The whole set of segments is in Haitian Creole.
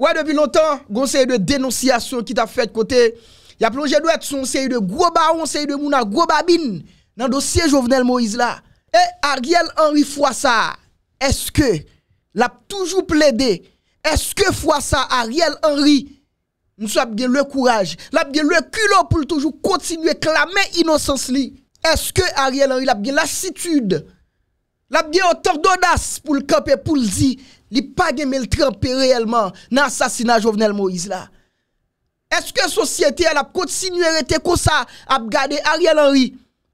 Ouais, depuis longtemps, conseil de dénonciation qui t'a fait de côté. Il a plongé doit son série de gros baron, série de mouna, gros babine dans le dossier Jovenel Moïse là. Et Ariel Henry Fouassa, est-ce que l'a toujours plaidé Est-ce que Fouassa, Ariel Henry, nous a bien le courage, l'a bien le culot pour toujours continuer à clamer innocence Est-ce que Ariel Henry a bien lassitude L'a bien autant d'audace pour le camper pour le dire Li pa gemel trempe reyelman nan sasina Jovenel Moïse la? Eske sosyete ap kontsinuere te kosa ap gade Ariel Henry?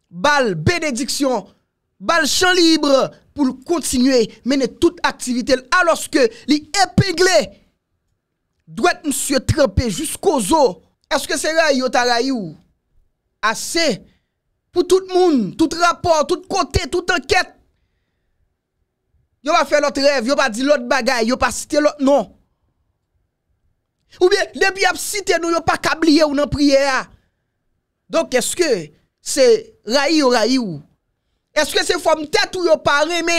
Bal benediksyon, bal chan libre pou l kontsinuere mene tout aktivite. Aloske li epengle, dwet msye trempe jusqu'o zo. Eske sera yotara yu? Ase, pou tout moun, tout rapport, tout kote, tout anket. yo pa fe lote rev, yo pa di lote bagay, yo pa cite lote, non. Ou bien, le bi ap cite nou, yo pa kabliye ou nan priye a. Donk, eske, se rayi ou rayi ou? Eske se fom tet ou yo pa reme?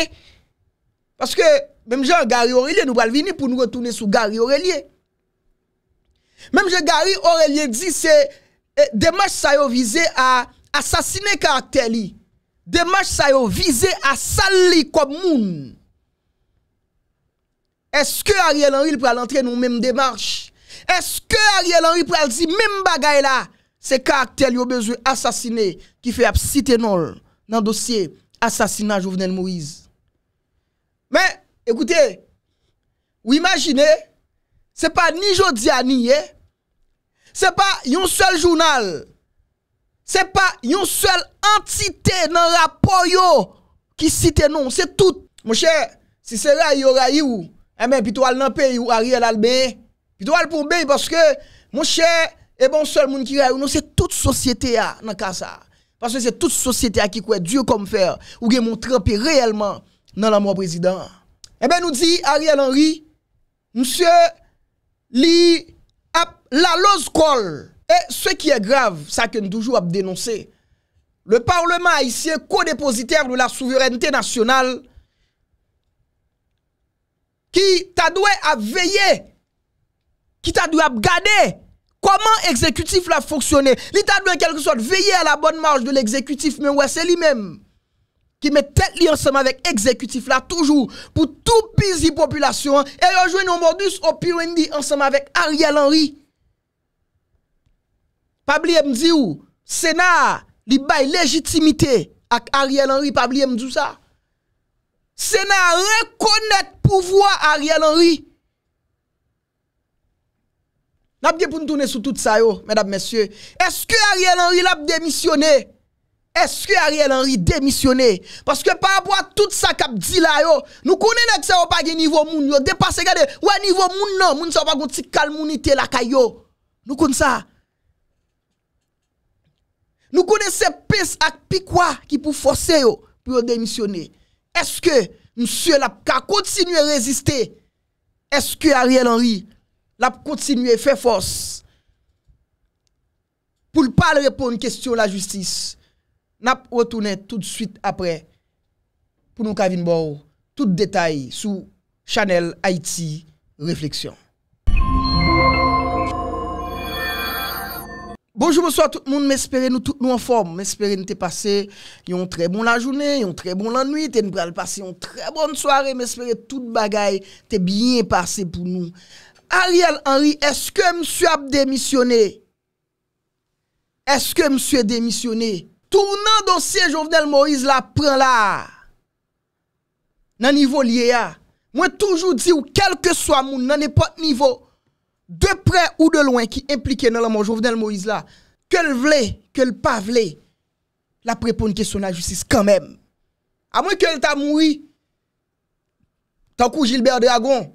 Paske, memje, Gary Aurelie nou bal vini pou nou retounen sou Gary Aurelie. Memje, Gary Aurelie di se eh, Demache sa yo vize a asasine karakter li. Demache sa yo vize a sal li kom moun. Est-ce que Ariel Henry peut dans la même démarche? Est-ce que Ariel Henry peut dire même bagaille là? C'est caractère a besoin d'assassiner qui fait citer nous dans dossier assassinat Jovenel Moïse. Mais écoutez, vous imaginez, ce n'est pas ni jodi ni Ce n'est pas un seul journal. ce n'est pas une seule entité dans le rapport qui cite non, c'est tout. Mon cher, si c'est là il y aura eu eh bien, plutôt aller dans le pays où Ariel a Plutôt pour parce que, mon cher, et bon, seul monde qui a nous, c'est toute société à, ah, dans le Parce que c'est toute société à ah, qui croit Dieu comme faire, ou qui montre réellement dans la l'amour président. Eh bien, nous dit Ariel Henry, monsieur, li, la lose colle. Et ce qui est grave, ça que nous toujours dénoncé, le Parlement haïtien co-dépositaire de la souveraineté nationale, qui t'a dû à veiller, qui t'a dû à garder comment exécutif l'a fonctionné. L'État doit en quelque sorte veiller à la bonne marge de l'exécutif, mais ouais, c'est lui-même qui met tête ensemble avec exécutif là toujours pour tout busy population et joué nos modus operandi ensemble avec Ariel Henry. Pabli me Sénat, il bail légitimité avec Ariel Henry, Pabli me ça. Se nan rekonet pouvwa Ariel Henry. Nabde pou ntoune sou tout sa yo, medab mesye. Eske Ariel Henry lab demisyone? Eske Ariel Henry demisyone? Paske pa apwa tout sa kap di la yo, nou konene se wapage nivou moun yo, depase gade, wè nivou moun nan, moun se wapage gouti kal mounite la ka yo. Nou konen sa. Nou konen se pes ak pikwa ki pou fose yo, pou yo demisyone yo. Est-ce que monsieur l'a continué à résister? Est-ce que Ariel Henry l'a continué à faire force? Pour ne pas répondre à une question de la justice, n'a retourné tout de suite après pour nous Kavin tout détail sous Chanel Haïti Réflexion. Bonjour, bonsoir tout moun, m'espere nou tout nou en forme, m'espere nou te pase, yon tre bon la jounen, yon tre bon l'anoui, te nou pral pase, yon tre bonn soare, m'espere tout bagay, te bien pase pou nou. Ariel Henry, eske msue ap demisyone? Eske msue demisyone? Tou nan dosye Jovenel Moïse la pren la. Nan nivou liye ya. Mwen toujou di ou kelke so amoun nan epote nivou. De pre ou de loin ki implike nan laman Jovenel Moïse la, ke l vle, ke l pa vle, la prepon kèson nan jutsis kèmèm. A mwen ke l ta moui, ta kou Gilbert de Agon.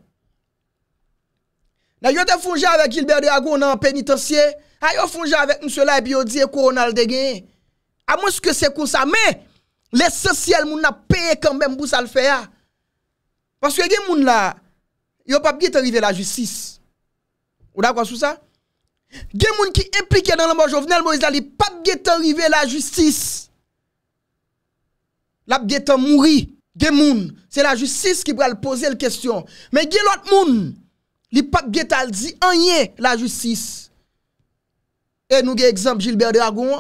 Nan yo te fonje avèk Gilbert de Agon nan penitensye, a yo fonje avèk msè la biyodiè koronal de genye. A mwen sè kè se konsa, mè lè sè sèl moun na peyè kèmèm bou sal fè ya. Paske gen moun la, yo pap gè te rive la jutsis. Ou da kwa sou sa? Gen moun ki implike nan laman Jovenel Moïse la, li pap getan rive la justis. Lap getan mouri gen moun. Se la justis ki pral pose l kestyon. Men gen lot moun, li pap getan zi anye la justis. E nou gen ekzamp Jilber de Agon.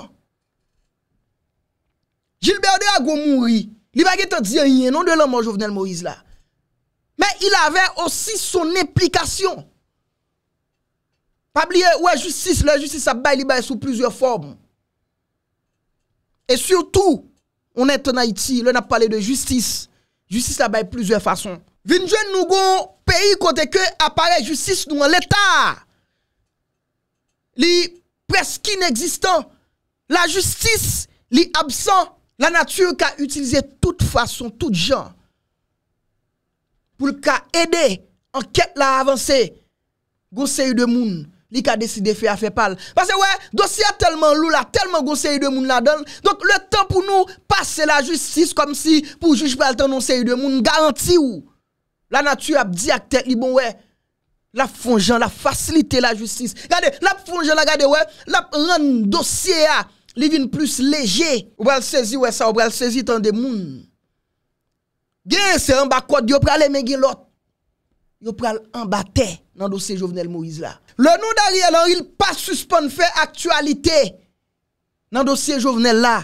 Jilber de Agon mouri. Li pa getan zi anye nan laman Jovenel Moïse la. Men il ave osi son implikasyon. Pabliye wè justice, lè justice sa bay li bay sou plizye form. E surtout, on ete na iti, lè na pale de justice. Justice sa bay plizye fason. Vinjen nou go peyi kote ke apare justice nou an l'Etat. Li preski nexistan. La justice li absan. La nature ka utilize tout fason, tout jan. Poul ka ede, anket la avanse. Gose yu de moun. li ka deside fe a fe pal. Pase we, dosye a telman lou la, telman goun se yi de moun la don, donk le tan pou nou pase la justis, konm si pou jujbe al tan non se yi de moun, garanti ou. La natu ap di ak tek li bon we, la fonjan, la fasilite la justis. Gade, la fonjan la gade we, la ren dosye a, li vin plus leje, ou bral sezi we sa, ou bral sezi tan de moun. Gen se an bakot di yo pre ale men gen lot. yo pral embate nan dosye jovenel Moïse la. Le nou d'Ariel Henry l'pa suspon fè aktualite nan dosye jovenel la.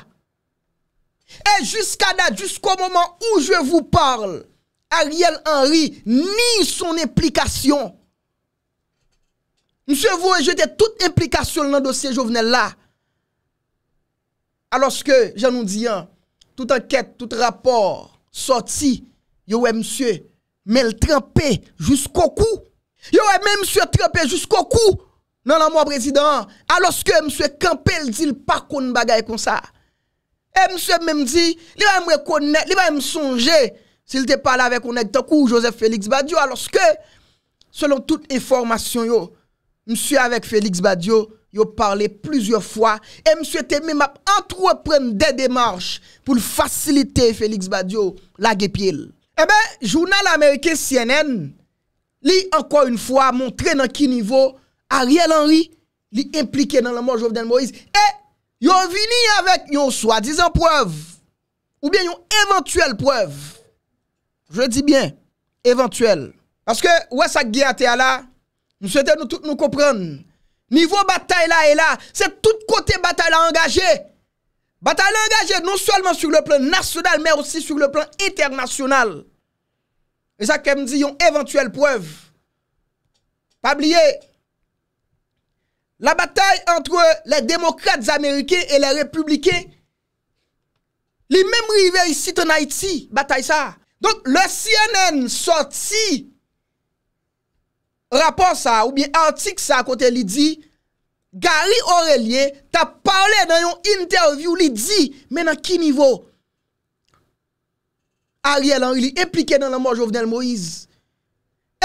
Et jusqu'a dat, jusqu'o moman ou je vous parle, Ariel Henry ni son implikasyon. M'sie, vous rejetez tout implikasyon nan dosye jovenel la. A loske, jan nou diyan, tout anket, tout rapport, sorti, yo wè m'sie, mais le trempé jusqu'au cou. Yo même monsieur trempé jusqu'au cou Non, la moi, président. Alors que monsieur campé il dit pas qu'on bagaille comme ça. Et monsieur même dit, il va me reconnaître, il va me songer s'il te parle avec un est coup Joseph Félix Badio alors que selon toute information yo monsieur avec Félix Badio a parlé plusieurs fois et monsieur était même entreprendre des démarches pour faciliter Félix Badio la guépille eh bien, journal américain CNN, lit encore une fois, montré dans qui niveau Ariel Henry, li impliqué dans la mort de Jovenel Moïse. Et, eh, yon vini avec yon soi-disant preuve, ou bien yon éventuelle preuve. Je dis bien, éventuelle. Parce que, ouais, ça là, nous souhaitons nous tous nous comprendre. Niveau bataille là et là, c'est tout côté bataille là engagé. Bataye l'engaje non solman sur le plan nasyonal, mer osi sur le plan internasyonal. E sa kem di yon eventuel poev. Pa blye, la bataye antre le demokrates amerike e le republiké, li memri ve yi sit en Haiti, bataye sa. Donk le CNN sorti, rapor sa ou biye antik sa kote li di, Gary Aurelien ta parle nan yon interview li di, men nan ki nivou? Ariel Henry li implike nan la mouche Ovenel Moïse.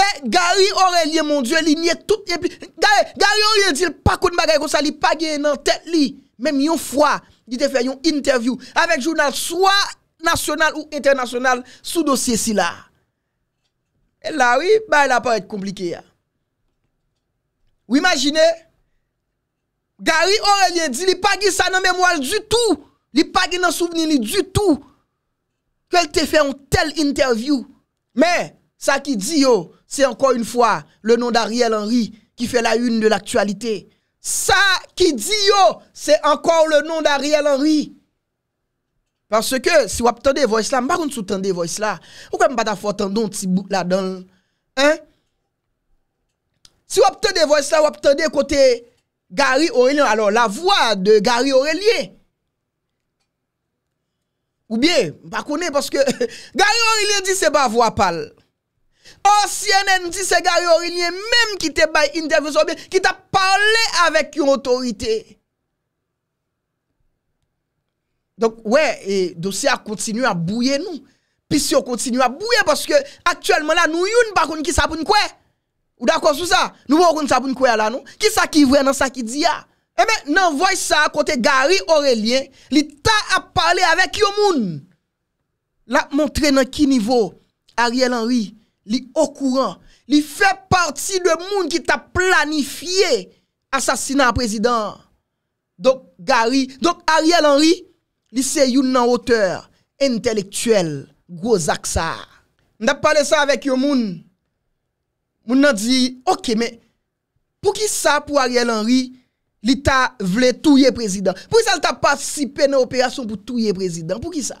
E Gary Aurelien, mon dieu, li nye tout implike. Gary Aurelien di l pakoun bagay kon sa li pagye nan tet li, men mi yon fwa, di te fwe yon interview, avek jounal swa nasyonal ou internasyonal, sou dosye si la. E la wii, ba yon apare et komplike ya. Ou imagine, Gary Aurelien di li pagi sa nan memwal du tout. Li pagi nan souveni ni du tout. Kel te fe yon tel interview. Men, sa ki di yo, se ankon yon fwa, le non Dariel Henry ki fe la yon de l'aktualite. Sa ki di yo, se ankon le non Dariel Henry. Parce ke, si wap tande voys la, mba kon sou tande voys la, mba kon sou tande voys la, Gary Aurelien, alors la voix de Gary Aurelien. Ou bien, bakounen, parce que Gary Aurelien di se ba voix parle. Or oh, CNN di se Gary Aurelien, même qui te ba interviewer, qui te parle avec une autorité. Donc, ouais, et dossier a continué à bouyer, nous. Puis si on continue à bouyer, parce que actuellement là, nous y a une bakounen qui s'appelle Kwey. Ou d'accord sur ça? Nous voulons ça pour nous croire là, non? Qui ça qui vrai dans ça qui dit ah? Eh bien, nous voice ça côté Gary Aurélien, Il a parlé avec yon moun. L'a montré dans qui niveau Ariel Henry, li au courant, Il fait partie de moun qui t'a planifié assassinat président. Donc Gary, donc Ariel Henry, li c'est en auteur intellectuel gros axa. N'a parlé ça avec yon moun. Moun nan di, ok, men, pou ki sa pou Ariel Henry li ta vle touye prezident? Pou ki sa lta pa si pene operasyon pou touye prezident? Pou ki sa?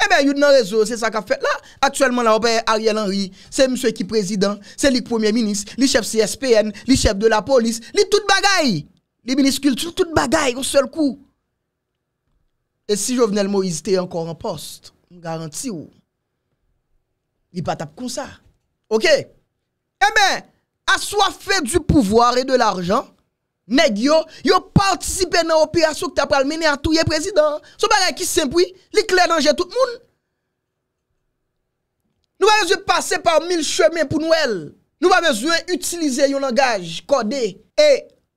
E ben, yon nan rezo, se sa ka fe. La, aktuelman la opere Ariel Henry, se mswe ki prezident, se lik premier minis, li chef CSPN, li chef de la polis, li tout bagay. Li minis kultou, tout bagay, kon sel kou. E si jo vnel mo isite ankor an post, m garanti ou, li pa tap kon sa. Ok? Ok? E men, aswa fe du pouvoir e de l'arjan, neg yo, yo partisipe nan operasyon ki ta pral mene a touye prezident. So bagan ki se mpoui, li kler nanje tout moun. Nou va yo ze passe par mil chemen pou nou el. Nou va yo ze utilize yon langaj kode. E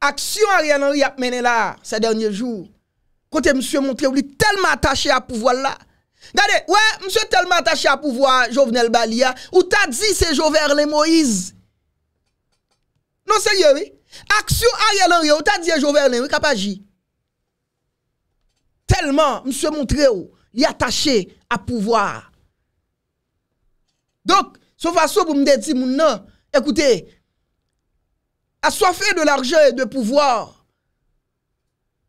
aksyon a riyan anri ap mene la sa denye jou, kote mse mwontre ou li telman atache a pouvoir la, Regardez, ouais, monsieur tellement attaché à pouvoir Jovenel Balia, ou t'as dit c'est Jovenel Moïse. Non, sérieux, oui. Action Ariel Henry, ou t'as dit c'est oui, Moïse. Tellement, monsieur montré ou, il attaché à pouvoir. Donc, ce façon pour me dire, non, écoutez, assoiffé de l'argent et de pouvoir,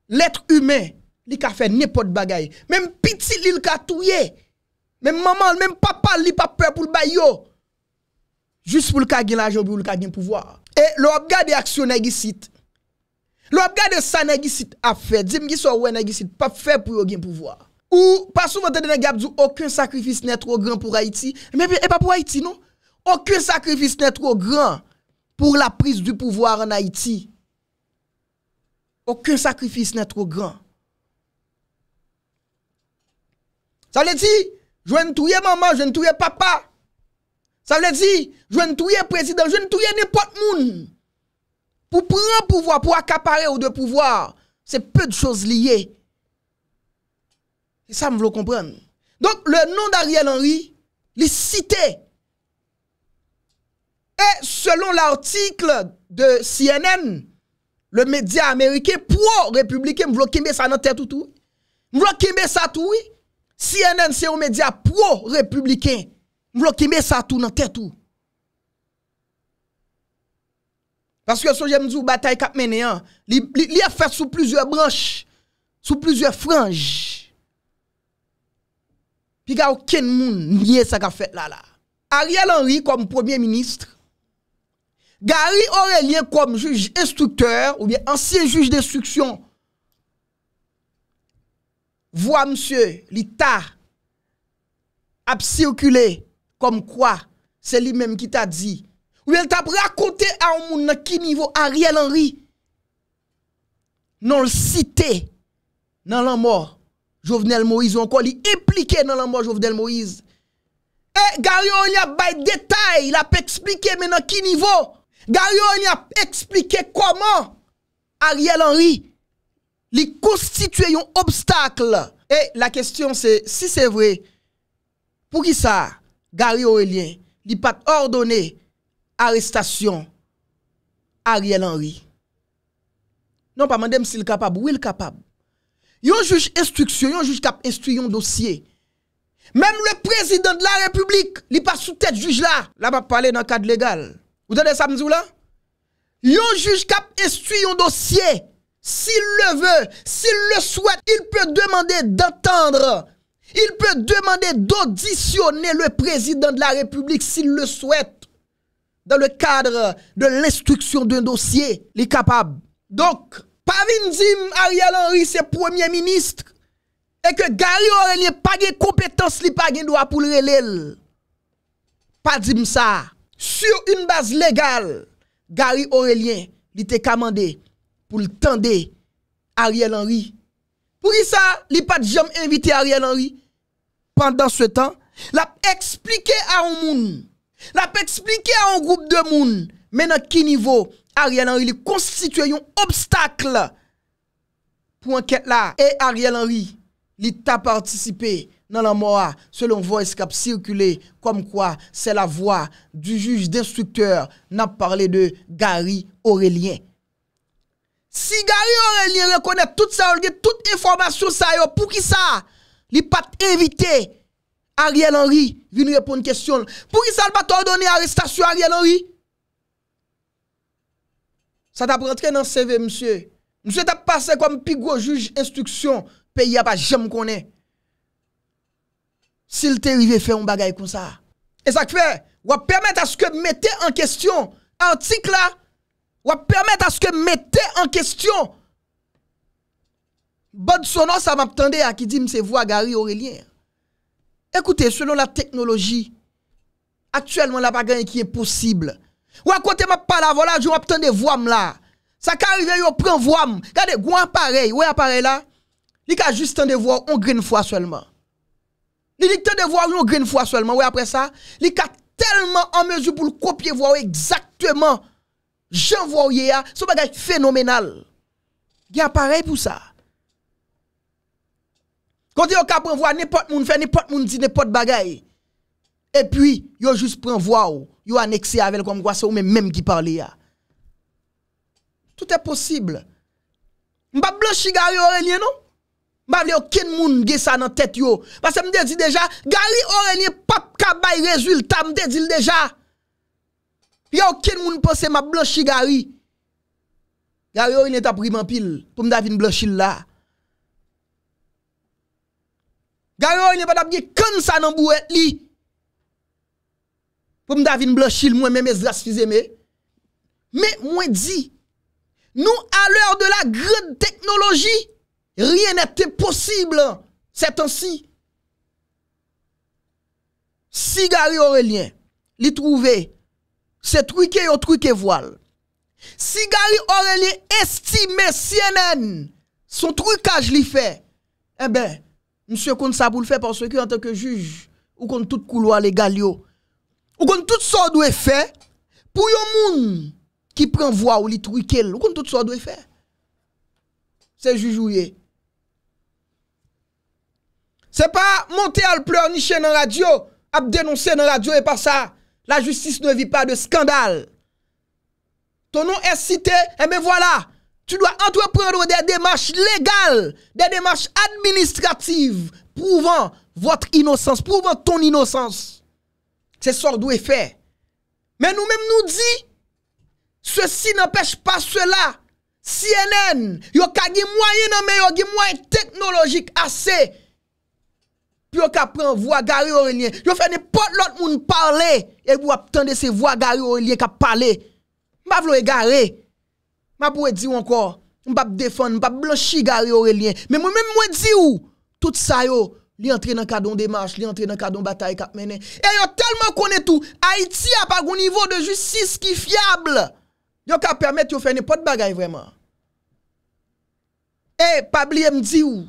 l'être humain Li ka fè nipot bagay. Mem piti li l ka touye. Mem maman, mem papa li pa pè pou l bay yo. Jus pou l ka gen la joun bi ou l ka gen pouvoar. E, l wap gade aksyon nè gisit. L wap gade sa nè gisit a fè. Dje mgi sou wè nè gisit pa fè pou yo gen pouvoar. Ou, pa sou vote dene gap di ou, okun sakrifis nè tro gran pou Haiti. E pa pou Haiti, nou? Okun sakrifis nè tro gran pou la pris du pouvoar an Haiti. Okun sakrifis nè tro gran Ça veut dire, je ne touye maman, je ne touye papa. Ça veut dire, je ne touye président, je ne touye n'importe qui. Pour prendre pouvoir, pour accaparer ou de pouvoir, c'est peu de choses liées. Et ça, me veux comprendre. Donc, le nom d'Ariel Henry, il est cité. Et selon l'article de CNN, le média américain pro-républicain, m'vlo ait ça dans tête tout, m'vlo ait ça tout, oui. CNN se yo medya pro-republiken, mvlo ki me sa tou nan tè tou. Paske sou jèm djou batay kap menè an, li a fèt sou plizye branj, sou plizye franj. Pi gaw ken moun nye sa ka fèt la la. Ariel Henry kom premier ministre, Gary Aurelien kom juj instrukteur ou bien ansye juj destruksyon, voix monsieur, l'ITA a circulé comme quoi c'est lui-même qui t'a dit. Ou elle t'a raconté à un monde à qui niveau Ariel Henry non le cité dans la mort Jovenel Moïse ou encore lui impliqué dans la mort Jovenel Moïse. Et eh, Gary il a des détail, il a expliqué mais à qui niveau. Gary il a expliqué comment Ariel Henry li konstitue yon obstakle. E la kestyon se, si se vre, pou ki sa, Gary Aurelien, li pat ordone, arrestasyon, Ariel Henry. Non pa mandem si l kapab, wè l kapab. Yon juj instruksyon, yon juj kap instru yon dosye. Mem le prezident la republik, li pat sou tèt juj la. La pa pale nan kad legal. Ou dade samzou la? Yon juj kap instru yon dosye. S'il le veut, s'il le souhaite, il peut demander d'entendre. Il peut demander d'auditionner le président de la République s'il le souhaite. Dans le cadre de l'instruction d'un dossier, il est capable. Donc, Pavindim Ariel Henry, c'est premier ministre. Et que Gary Aurélien pas de compétences, il pas de droit pour le Pas dit ça. Sur une base légale, Gary Aurélien, il était commandé pou li tende Ariel Henry. Pou ki sa li pat jam invite Ariel Henry, pandan se tan, la pe eksplike a on moun, la pe eksplike a on groupe de moun, men an ki nivo, Ariel Henry li konstituye yon obstakle, pou an ket la, e Ariel Henry, li ta partisipe nan an moua, se lon voice cap sirkule, kom kwa se la vwa du juj d'instrukteur, nan parle de Gary Aurelien. Si gari oran li rekonet tout sa orge, tout informasyon sa yo, pou ki sa li pat evite Ariel Henry vini repon kestyon. Pou ki sa l pat ordone arrestasyon Ariel Henry? Sa ta prantre nan CV, msye. Msye ta pase kom pigou, juj, instuksyon, pe y apaj jem konen. Sil te rive fe yon bagay kon sa. E sak fe, wap permet aske mette en kestyon, antik la... Ou permettre à ce que mettez en question. Bonne sonore, ça m'attendait à qui dit c'est voix Gary Aurélien. Écoutez, selon la technologie, actuellement, la bagarre qui est possible. Ou à côté, ma parle voilà, je m'attendais voix là. Ça qui arrive, yo prend voix. Regardez, gros appareil, ouais appareil là. Il a juste un voir on une fois seulement. Il dit de voir une fois seulement. Ouais, après ça, il a tellement en mesure pour le copier voir exactement janvoye a, phénoménal. Il y a pareil pour ça. Quand yon ka pren voir, n'importe moun fait, n'importe moun dit n'importe bagay. Et puis, yon juste pren voix ou, yon annexé avec comme quoi c'est ou même même qui parle ya. Tout est possible. pas blanchi Gary Aurélien non? y vle aucun moun ge ça dans tête yo. Parce que me dit déjà, Gary Aurélien pas ka bay résultat, me dit déjà. yo ken moun pase ma blanchi gari, gari ori net apri mampil, pou m davin blanchil la, gari ori net apri kon sa nan bou et li, pou m davin blanchil mwen mè mè zras fizè mè, mè mwen di, nou alèr de la grèd teknologi, rè nète posibl, c'est ansi, si gari ori li, li trouvè, c'est truqué ou truqué voile. Si gali Aurélien estime CNN, son trucage l'y fait, eh ben, monsieur compte ça pour le faire parce que en tant que juge, ou compte tout couloir légal yo, ou compte tout ça doit faire, pour yon moun qui prend voix ou li truqué, ou compte tout ça doit faire. C'est jujouye. C'est pas monter à le pleurnicher dans la radio, à dénoncer dans la radio et pas ça. La justice ne vit pas de scandale. Ton nom est cité, et eh bien voilà, tu dois entreprendre des démarches légales, des démarches administratives, prouvant votre innocence, prouvant ton innocence. C'est ça d'où doit faire. Mais nous-mêmes nous dit, ceci n'empêche pas cela. CNN, yo ka moyen moyens, mais yo moyen technologique assez Yo ka pren vo a gare Aurelien. Yo fè nè pot lot moun parle. E wap tende se vo a gare Aurelien ka pale. Mbav lo e gare. Mbap ou e di ou ankor. Mbap defon, mbap blanchi gare Aurelien. Mè mwen mwen mwen di ou. Tout sa yo. Li antre nan kadon demarche, li antre nan kadon bataye kap mènen. E yo telman konen tou. Haiti apag ou nivou de jutsis ki fiable. Yo ka permèt yo fè nè pot bagay vreman. E, pabliye mdi ou.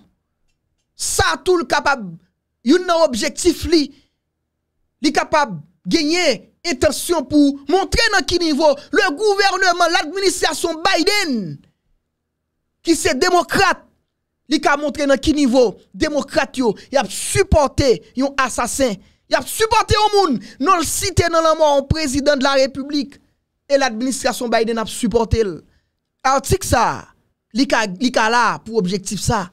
Satoul kapab... Yon nan objektif li, li kapab genye etasyon pou montre nan ki nivou. Le gouvernement, l'administrasyon Biden, ki se demokrate, li kap montre nan ki nivou. Demokrate yo, yap supporte yon asasen. Yap supporte yon moun, non l'site nan la mou an prezident de la republik. E l'administrasyon Biden ap supporte el. An tik sa, li ka la pou objektif sa.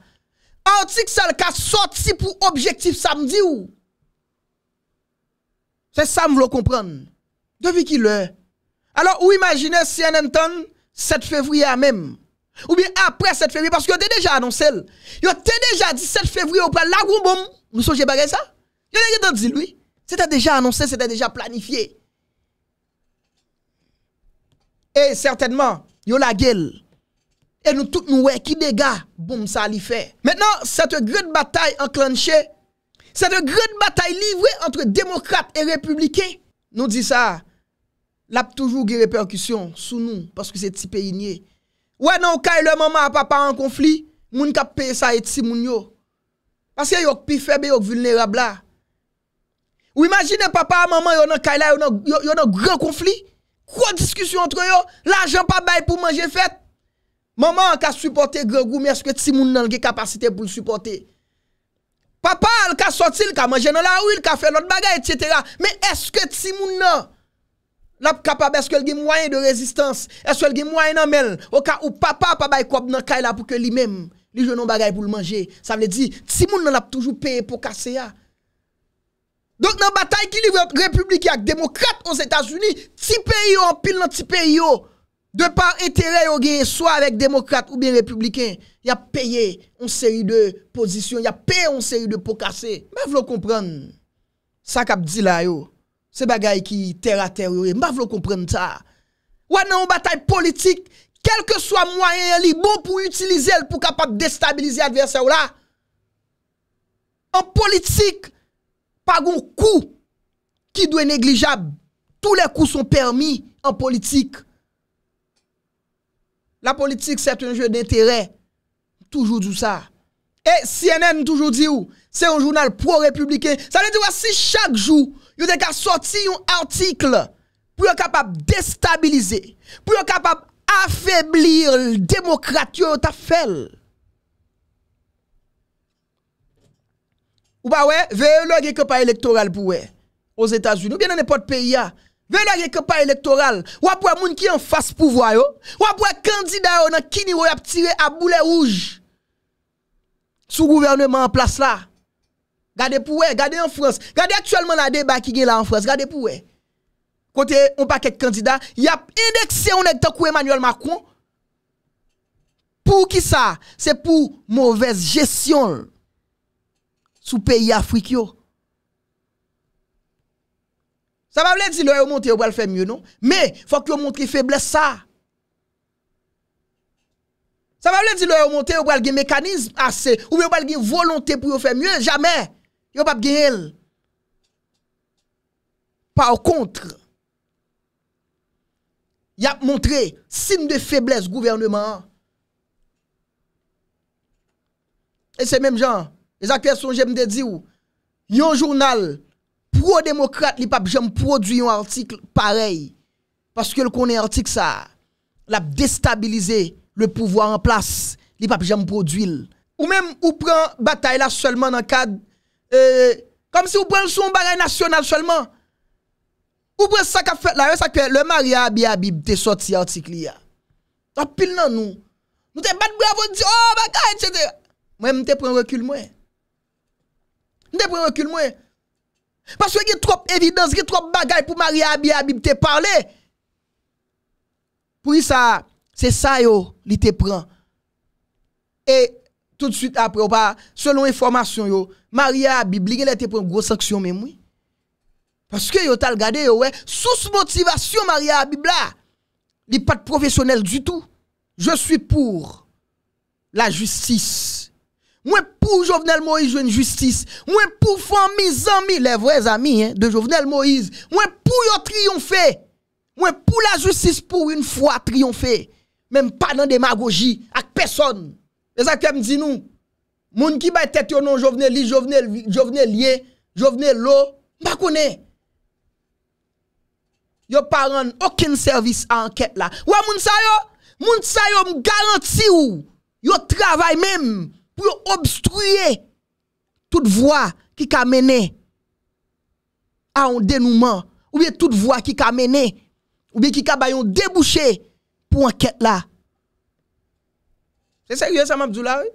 Antique, ça qui a sorti pour objectif samedi ou. C'est ça que je comprendre. Depuis qui l'heure? Alors, ou imaginez si on entend 7 février même. Ou bien après 7 février, parce que vous déjà annoncé. Vous avez déjà dit 7 février, vous prenez la bombe. Nous sommes pas ça. Vous avez dit lui. C'était déjà annoncé, c'était déjà planifié. Et certainement, vous la gueule. E nou tout nou wè ki dega, boum sa li fè. Mètenan, sète grèd bataï anklanchè, sète grèd bataï livre antre demokrate e republikè, nou di sa, lap toujou gè reperkusyon sou nou, paske se ti pe yinye. Ouè nou kèy lè maman a papa an konflik, moun kap pe sa et si moun yo. Paske yon pi febe yon vulnerab la. Ou imagine papa a maman yon nan kèy e la, yon nan grè konflik, kwa diskusyon antre yo, la jan pa bay pou manje fèt, Maman an ka supporte gregou, mi eske tsi moun nan lge kapasite pou l supporte. Papa an ka soti, l ka manje nan la ou, l ka fe not bagay, etc. Mi eske tsi moun nan l ap kapab eske lge mwayen de rezistans, eske lge mwayen nan mel, o ka ou papa apabay koub nan kaila pou ke li mem, li jenon bagay pou l manje. Sa vle di, tsi moun nan ap toujou peye pou kase ya. Ah. Donk nan batay ki livre republiki ak demokrate os Etasuni, ti peye yo an pil nan ti peye yo. De par etere yo gen, Soa avek demokrate ou bin republiken, Ya peye yon seri de posisyon, Ya peye yon seri de pokase, Ma vlo komprende, Sa kap di la yo, Se bagay ki tera tera yo, Ma vlo komprende ta, Wane yon batay politik, Kelke soa mwanyen li bon pou utilize el, Pou kapak destabilize adverse ou la, En politik, Pagoun kou, Ki dwe neglijab, Tout le kou son permis, En politik, La politique, c'est un jeu d'intérêt. Toujours tout ça. Et CNN toujours dit ou, c'est un journal pro-républicain. Ça veut dire si chaque jour, vous avez sorti un article pour être capable de déstabiliser, pour être capable d'affaiblir la démocratie vous fait. Ou bah ouais, veuillez le campagne électoral pour aux États-Unis, ou bien dans n'importe pays. Ah. Ve ne rekepa elektoral, wap wè moun ki yon fass pou vwayo, wap wè kandida yon nan kini wè ap tire ap boule ouj. Sou gouvernement an plas la. Gade pou wè, gade an frans, gade aktuelman an deba ki gen la an frans, gade pou wè. Kote yon pa ket kandida, yap indeksè yon ek takou Emmanuel Macron. Pou ki sa, se pou mouvez jesyon sou peyi Afrikyo. Sa va vle di lò yo montè yo wèl fè myè non? Mè, fò ki yo montè fè blè sa. Sa va vle di lò yo montè yo wèl gè mekanizm? Ase, ou yo wèl gè yon volontè pou yo fè myè? Jamè, yo wèl gè yon. Par kontre, y ap montè sin de fè blès gouvernement. E se mèm jan, e zak fè son jèm de di ou, yon jounal, Pro-demokrate li pap jem prodwi yon artik parey. Paske l konen artik sa. La destabilize le pouvoi an plas. Li pap jem prodwi l. Ou men ou pren batay la solman an kad. Kom euh, si ou pren son baray nasyonal solman. Ou pren sak a fèt la. Le mari a bi a bi te soti artik li ya. Ta pil nan nou. Nou te bat brevo di. Ou oh, baka et se de. Mwen mte pren rekyl mwen. Mte pren rekyl mwen. Parce qu'il y a trop d'évidence, il y a trop de bagages pour Maria Abi Abib te parler. Pour ça, c'est ça yo, il te prend. Et tout de suite après, selon information yo, Maria Abib, il te prend grosse sanction même oui. Parce que yo tal gade yo ouais, sous motivation Maria Abib là, il pas professionnel du tout. Je suis pour la justice moi pour Jovenel Moïse une justice. Moi pour mes amis, les vrais amis hein, de Jovenel Moïse. Moi pour yon triompher. Moi pour la justice pour une fois triompher. Même pas dans démagogie avec personne. C'est ça qu'elle me dit nous. Moun qui bat tête yon non Jovenel, Jovenel, Lié, Jovenel Lo, pas connaît. Yo pas rendre aucun service à enquête là. Ou moun sa yo, moun sa yo me ou. Yo travaille même pou yo obstruye tout vwa ki ka mene a on denouman ou biye tout vwa ki ka mene ou biye ki ka bayon debouche pou anket la. Se seryè sa mabzou la we?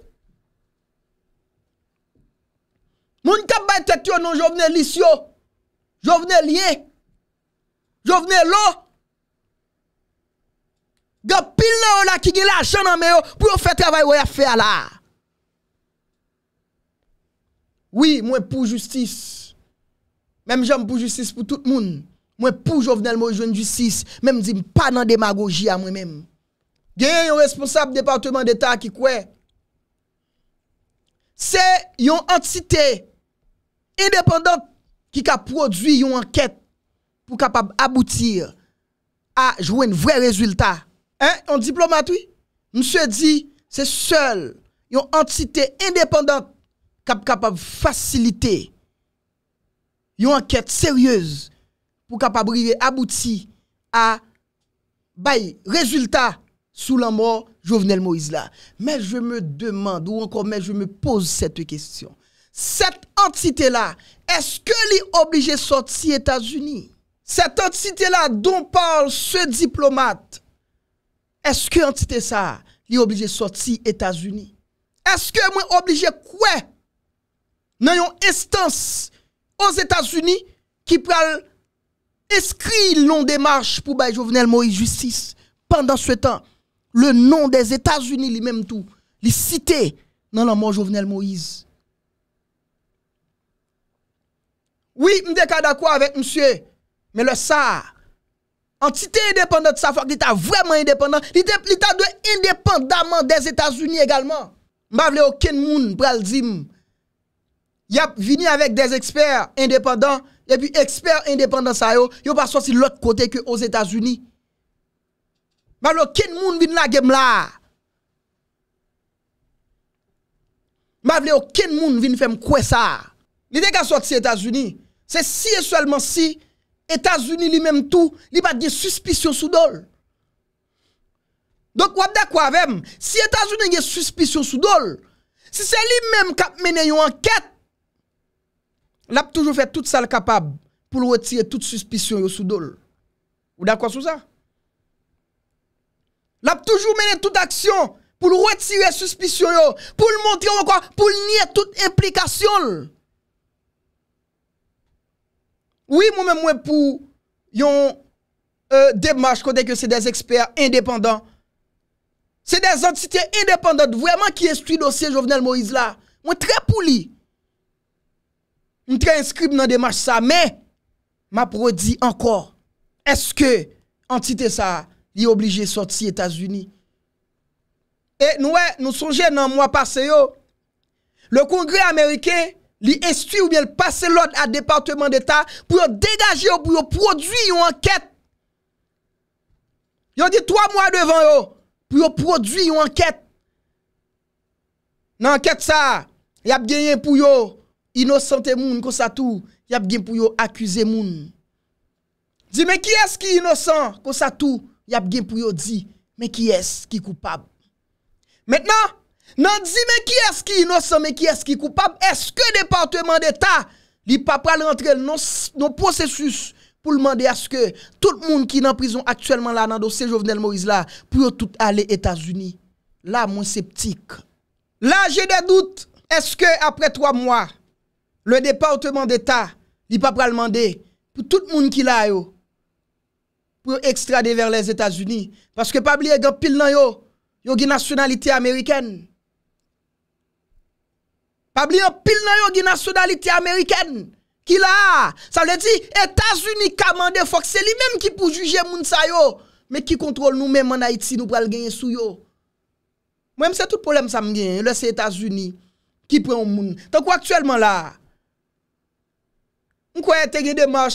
Mouni kap bay tet yo nan jo vne lis yo, jo vne liye, jo vne lo, gapil nan yo la ki gile a chanan me yo pou yo fè travay wè ya fè ala. Oui, mwen pou justice. Mwen jom pou justice pou tout moun. Mwen pou jovenel mwen jouen justice. Mwen mzim pa nan demagogia mwen mèm. Gye, yon responsable departement d'Etat ki kwe. Se yon antite indépendant ki ka prodwi yon anket pou kapab aboutir a jouen vwe rezultat. Hein, yon diplomatoui? Mse di, se sol yon antite indépendant kap kapab fasilite yon anket seryez pou kapab rive abouti a bayi rezultat sou la mor Jovenel Moïse la. Men je me demande ou ankon men je me pose sete kestyon. Set entite la, eske li oblige sorti Etats-Unis? Set entite la don par se diplomat, eske entite sa li oblige sorti Etats-Unis? Eske mwen oblige kwe? dans une instance aux États-Unis qui pral inscrit long démarche pour Bay Jovenel Moïse justice. Pendant ce temps, le nom des États-Unis lui-même tout, les cité dans la mort Jovenel Moïse. Oui, je suis d'accord avec monsieur, mais le ça, entité indépendante, ça fait l'État vraiment indépendant, l'État de indépendamment des États-Unis également. Je ne veux aucun monde pour le dire y a avec des experts indépendants et puis experts indépendants ça yo yo pas sorti l'autre côté que aux États-Unis mais aucun monde vient la game là mais aucun monde vient faire quoi ça l'idée sorti aux États-Unis c'est si et seulement si États-Unis lui-même tout li pas de suspicion sous dol donc, wap d'accord avec Si États-Unis ont suspicion sous dol, si c'est lui-même qui a mené une enquête, l'a toujours fait tout ça capable pour retirer toute suspicion sous Vous Ou d'accord sur ça? L'a toujours mené toute action pour retirer suspicion pour le montrer encore, pour nier toute implication. Oui, moi-même, moi, pour yon euh, démarche, côté que c'est des experts indépendants. C'est des entités indépendantes vraiment qui instruisent le dossier Jovenel Moïse là. Moi, très poli. nou transkrip nan demache sa, men, ma pro di ankor, eske, an ti te sa, li oblije soti Etasuni. E noue, nou sonje nan mwa pase yo, le kongre Amerike, li esti ou bien pase lot a Departement d'Etat, pou yo degaje yo, pou yo prodwi yo anket. Yo di 3 mwa devan yo, pou yo prodwi yo anket. Nan anket sa, yap genyen pou yo, inosante moun konsa tou, yap gen pou yo akwize moun. Di men ki eski inosant konsa tou, yap gen pou yo di, men ki eski koupab. Mètnen, nan di men ki eski inosant, men ki eski koupab, eske departement d'Etat, li pa pral rentre non prosesus pou l'mande eske, tout moun ki nan prison aktuellement la nan dosse jovenel Moïse la, pou yo tout ale Etats-Unis. La moun septik. La jè de dout, eske apre 3 mwa, Le departement d'Etat di pa pral mande, pou tout moun ki la yo pou ekstrade ver les Etats-Unis. Paske pabli e gen pil nan yo yo gi nasyonalite Ameriken. Pabli yo pil nan yo yo gi nasyonalite Ameriken ki la. Sa le di, Etats-Unis kamande fokse li menm ki pou juje moun sa yo menm ki kontrol nou menm an Haiti nou pral genye sou yo. Mwenm se tout problem sa mgen, le se Etats-Unis ki pran moun. Tonkou aktuelman la, On croit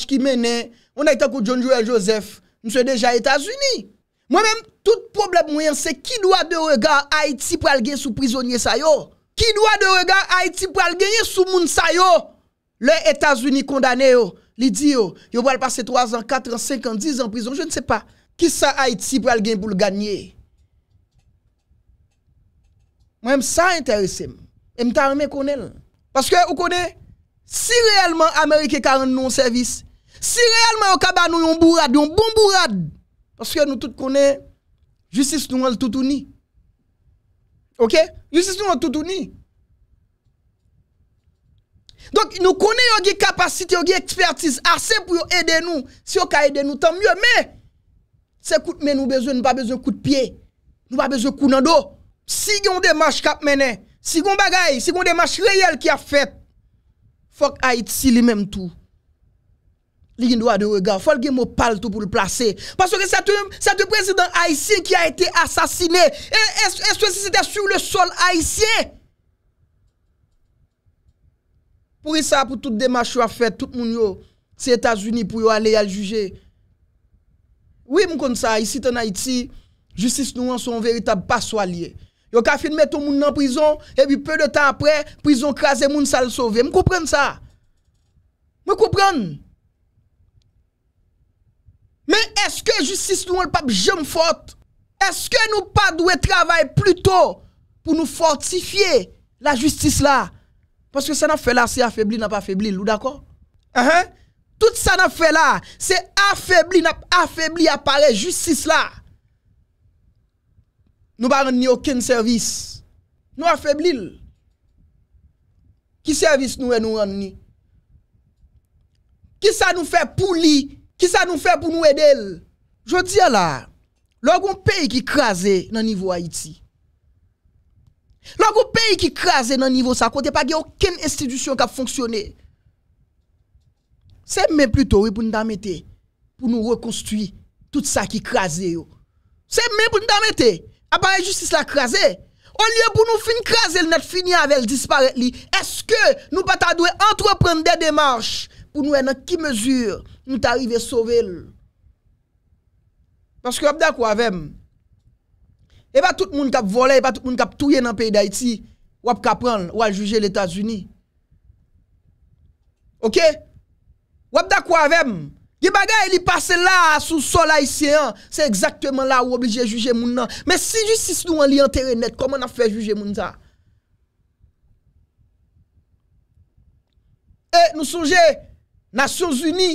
qui menait On a été avec John Joel Joseph. Monsieur déjà États-Unis. Moi-même, tout problème moyen, c'est qui doit de regard Haïti pour aller sous prisonnier ça yo? Qui doit de regard Haïti pour aller gagner sous moun ça yo? Les États-Unis condamnés yo. Li dit yo, va passer 3 ans, 4 ans, 5 ans, 10 ans en prison, je ne sais pas. Qui ça Haïti pour aller gagner pour le gagner? Moi-même, ça intéresse. Et m'ta remet Parce que, vous connaissez, si réellement est carrément non service, si réellement au cabane nous un bourrade, un bon bourrade, parce que nous tous connaissons, justice nous en tout uni. Ok? Justice nous en tout uni. Donc nous connaissons une on une expertise assez pour aider nous. Si on peut aider nous, tant mieux. Mais, c'est coup de main, nous besoin, nous pas besoin de coup de pied. Nous pas besoin de coup dans dos. Si des démarche cap mené, si on bagaille, si des démarche réelle qui a fait, Fok Haïti li mèm tou. Li gin do a de rega. Fok gen mò pal tou pou l plase. Paso ke sa te prezident Haïti ki a ete asasine. E sou esi se te sur le sol Haïti. Pou y sa pou tout demachou a fè. Tout moun yo se Etats-Unis pou yo ale yal juje. Ou y moun kon sa Haïti ten Haïti. Justice nou an son veritab paswa liye. Yo ka fin mettre monde en prison et puis peu de temps après prison crase monde ça le sauver. Me comprenez ça. Me comprendre. Mais est-ce que justice nous le pape jamais faute Est-ce que nous pas devons travailler plus tôt pour nous fortifier la justice là Parce que ça n'a fait là c'est affaibli n'a pas affaibli, nous d'accord uh-huh. Tout ça n'a fait là, c'est affaibli n'a affaibli apparaît justice là. Nou ba rende ni oken servis Nou a feblil Ki servis nou e nou rende ni Ki sa nou fe pou li Ki sa nou fe pou nou edel Jou diya la Logon peyi ki krasi nan nivou Haiti Logon peyi ki krasi nan nivou sa Kote pa gen oken institisyon ka fonksyone Se men pluto we pou nou damete Pou nou rekonstrui Tout sa ki krasi yo Se men pou nou damete apare ah justice la kreze, eh eh ou liye pou nou fin kreze l net finye ave l dispare li, eske nou pata dwe entrepren de demarche, pou nou enan ki mezur nou tarive sove l. Panske wap da kwa avem, e pa tout moun kap vole, e pa tout moun kap touye nan peyi da iti, wap kap ren, wap juje l Etats-Uni. Ok? Wap da kwa avem, Di bagay li pase la sou sola isye an, se ekzaktweman la ou oblije juje moun nan. Men si justis nou an li an teren net, koman an fe juje moun sa? E, eh, nou souje, Nasyon Zuni,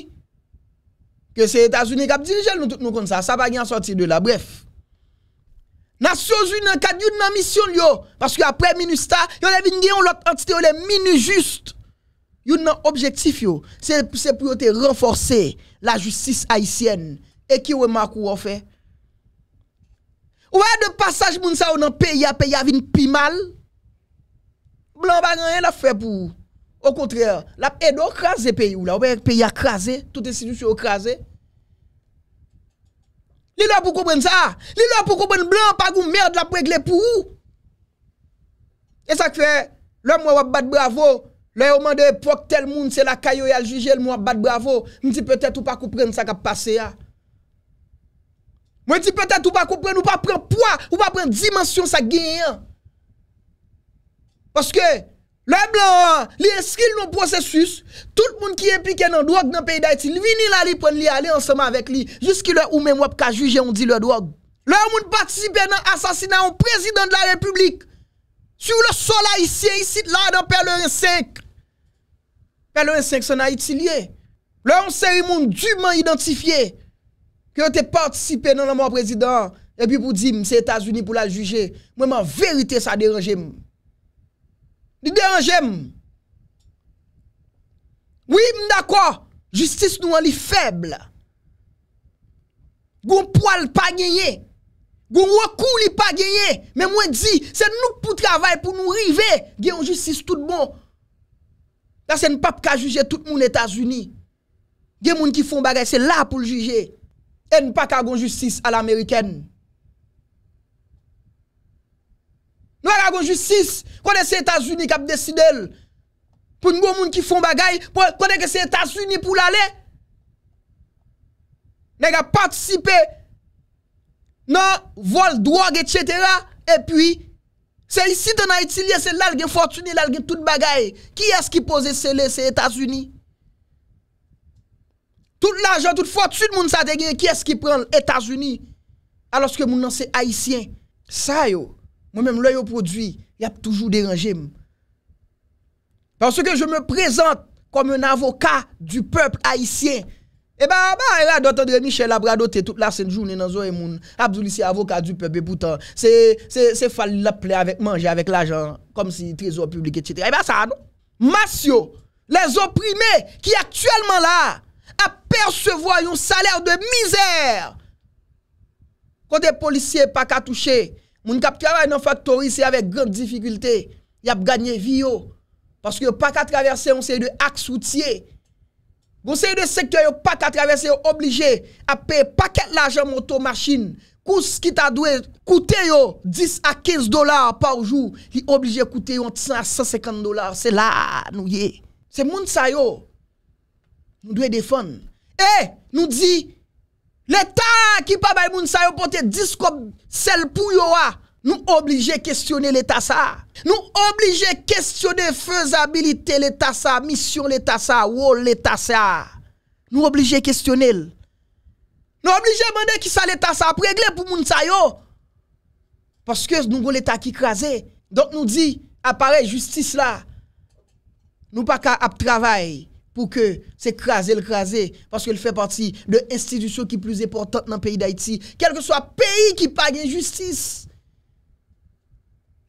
ke se Etasyon Zuni kap dirijel nou tout nou kon sa, sa pa gen an sorti de la, bref. Nasyon Zuni an kad yon nan misyon li yo, paske apre minu sta, yon le vin gen yon lot antite yon le minu juste. Yon nan objectif yo, c'est pour te renforcer la justice haïtienne. Et qui ou makou ou fait? Ou de passage moun sa ou nan pays a pays a vin pi mal? Blanc ba rien la fait pour. Au contraire, la aide a pays ou la, pays a crasé, tout institution crasé. Li là pour comprendre ça. Li là pou comprendre blanc pas gou merde la pour régler pour ou. Et ça fait l'homme ou bat bravo Lè ouman de epok tel moun se la kayo yal jujel moun ap bat bravo, mwen ti petet ou pa koupren sa kap pase ya. Mwen ti petet ou pa koupren ou pa pren poa, ou pa pren dimensyon sa genyen. Paske, lè blan an, li eskil nou prosesus, tout moun ki epike nan drog nan peyda iti, li vinil a li pren li a li ansama vek li, jiski lè oumen wap ka jujel on di le drog. Lè ouman patisipe nan asasina an prezident de la republik. Sou le sola yisi, yisi la, dan perle yon sèk. Perle yon sèk, son a itiliye. Le yon sèri moun dûman identifiye. Kyo te partisipe nan la moun prezidant. E pi pou di mse Etasuni pou la juje. Mwen moun verite sa deranje moun. Di deranje moun. Mwen mdakwa, justice nou an li feble. Goun poal panyeye. Goun wakou li pa geye, men mwen di, se nou pou travay, pou nou rive, ge yon justice tout bon. La se nou pa pou ka juje tout moun Etats-Unis. Ge moun ki fon bagay, se la pou juje. E nou pa ka goun justice al Ameriken. Nou a ka goun justice, kone se Etats-Unis kap desidel. Poun goun moun ki fon bagay, kone se Etats-Unis pou lale. Ne ga patisipe, non, vol, drogue, etc. Et puis, c'est ici dans Haïti, c'est là qui fortune, là qui tout bagaille. Qui est-ce qui pose c'est les États-Unis? Tout l'argent, toute fortune, sa qui est-ce qui prend États-Unis? Alors que moun c'est haïtien. Ça yo, moi-même l'œil au produit, y a toujours dérangé Parce que je me présente comme un avocat du peuple haïtien. E ba, ba, e la Dr. Michel Labrado te tout la senjoune nan zo e moun abzoulisi avokadu pepe poutan. Se, se, se fali la ple avèk manje avèk l'ajan, kom si trezor publik etitre. E eh ba sa, nou. Masyo, les opprimè ki aktuellement la, ap persevoy yon salèr de mizèr. Kote policie pak a touche, moun kap kava yon faktorise avèk grande difikultè, yap ganyè viyo. Paske yo pak a traversè yon sey de aksoutye. Gon se yon de sektyon yon pak a travese yon oblije a pe paket la jom o to masjin. Kous ki ta dwe koute yon 10 a 15 dolar par jou ki oblije koute yon 100 a 150 dolar. Se la nou ye. Se moun sa yon nou dwe defon. E nou di le ta ki pa bay moun sa yon pote 10 kop sel pou yon wa. Ah. Nou oblige kestyone l'Etat sa Nou oblige kestyone Fezabilite l'Etat sa Misyon l'Etat sa Nou oblige kestyone l Nou oblige mende ki sa l'Etat sa Pregle pou moun sa yo Paske nou go l'Etat ki krasè Donk nou di Apare justice la Nou pa ka ap travay Pou ke se krasè l krasè Paske l fè pati de institusyon ki plus Eportant nan peyi d'Aiti Kelke so a peyi ki pag en justice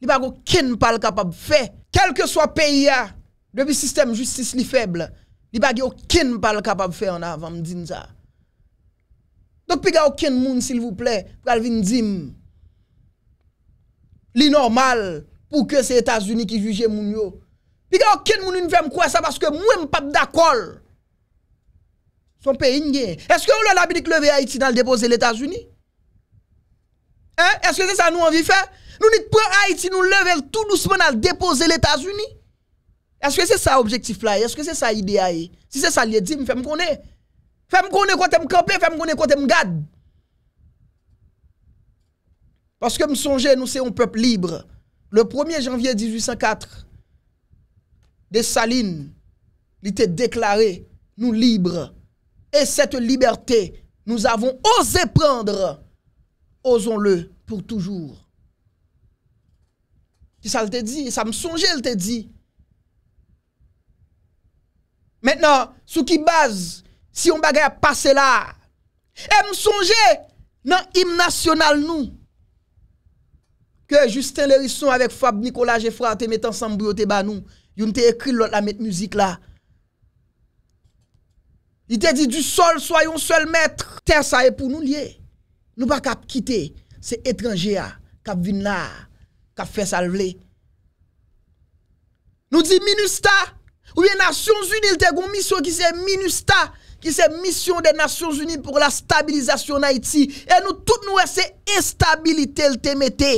Il n'y a aucun pas capable de faire. Quel que soit le pays, depuis le système de justice li faible, il n'y a aucun pas capable de faire en avant, me ça. Donc, il n'y a aucun monde, s'il vous plaît, pour venir dire li normal pour que c'est États-Unis qui jugent moun yo. a aucun moun ne quoi ça parce que moi pas d'accord. Son pays n'y Est-ce que on l'a de lever Haïti dans le déposer les États-Unis hein? Est-ce que c'est ça nous envie faire nous nous prenons Haïti, nous levons tout doucement à déposer les États-Unis. Est-ce que c'est ça l'objectif là? Est-ce que c'est ça l'idée? Si c'est ça l'idée, me fais-moi est. Fais-moi connaître quand tu me camper, fais-moi connaître quand tu me garde. Parce que me songez, nous sommes un peuple libre. Le 1er janvier 1804, des Salines, il était déclaré, nous libres. Et cette liberté, nous avons osé prendre. Osons-le pour toujours. Ti sa l te di, sa m sonje l te di. Mètenan, sou ki baz, si yon bagay ap pase la, e m sonje, nan im nasyonal nou, ke Justin Lerisson avek Fab Nicolas Jeffra, te metan sanm brio te ban nou, yon te ekri lot la met müzik la. Li te di, du sol soyon sol mètre, ter sa e pou nou liye. Nou bak ap kite, se etranje a, kap vin la, ka fè sal vle. Nou di Minusta, ou biè Nasyons Unil te goun misyon ki se Minusta, ki se misyon de Nasyons Unil pou la stabilizasyon Haiti. E nou tout nou wè se estabilite l temete.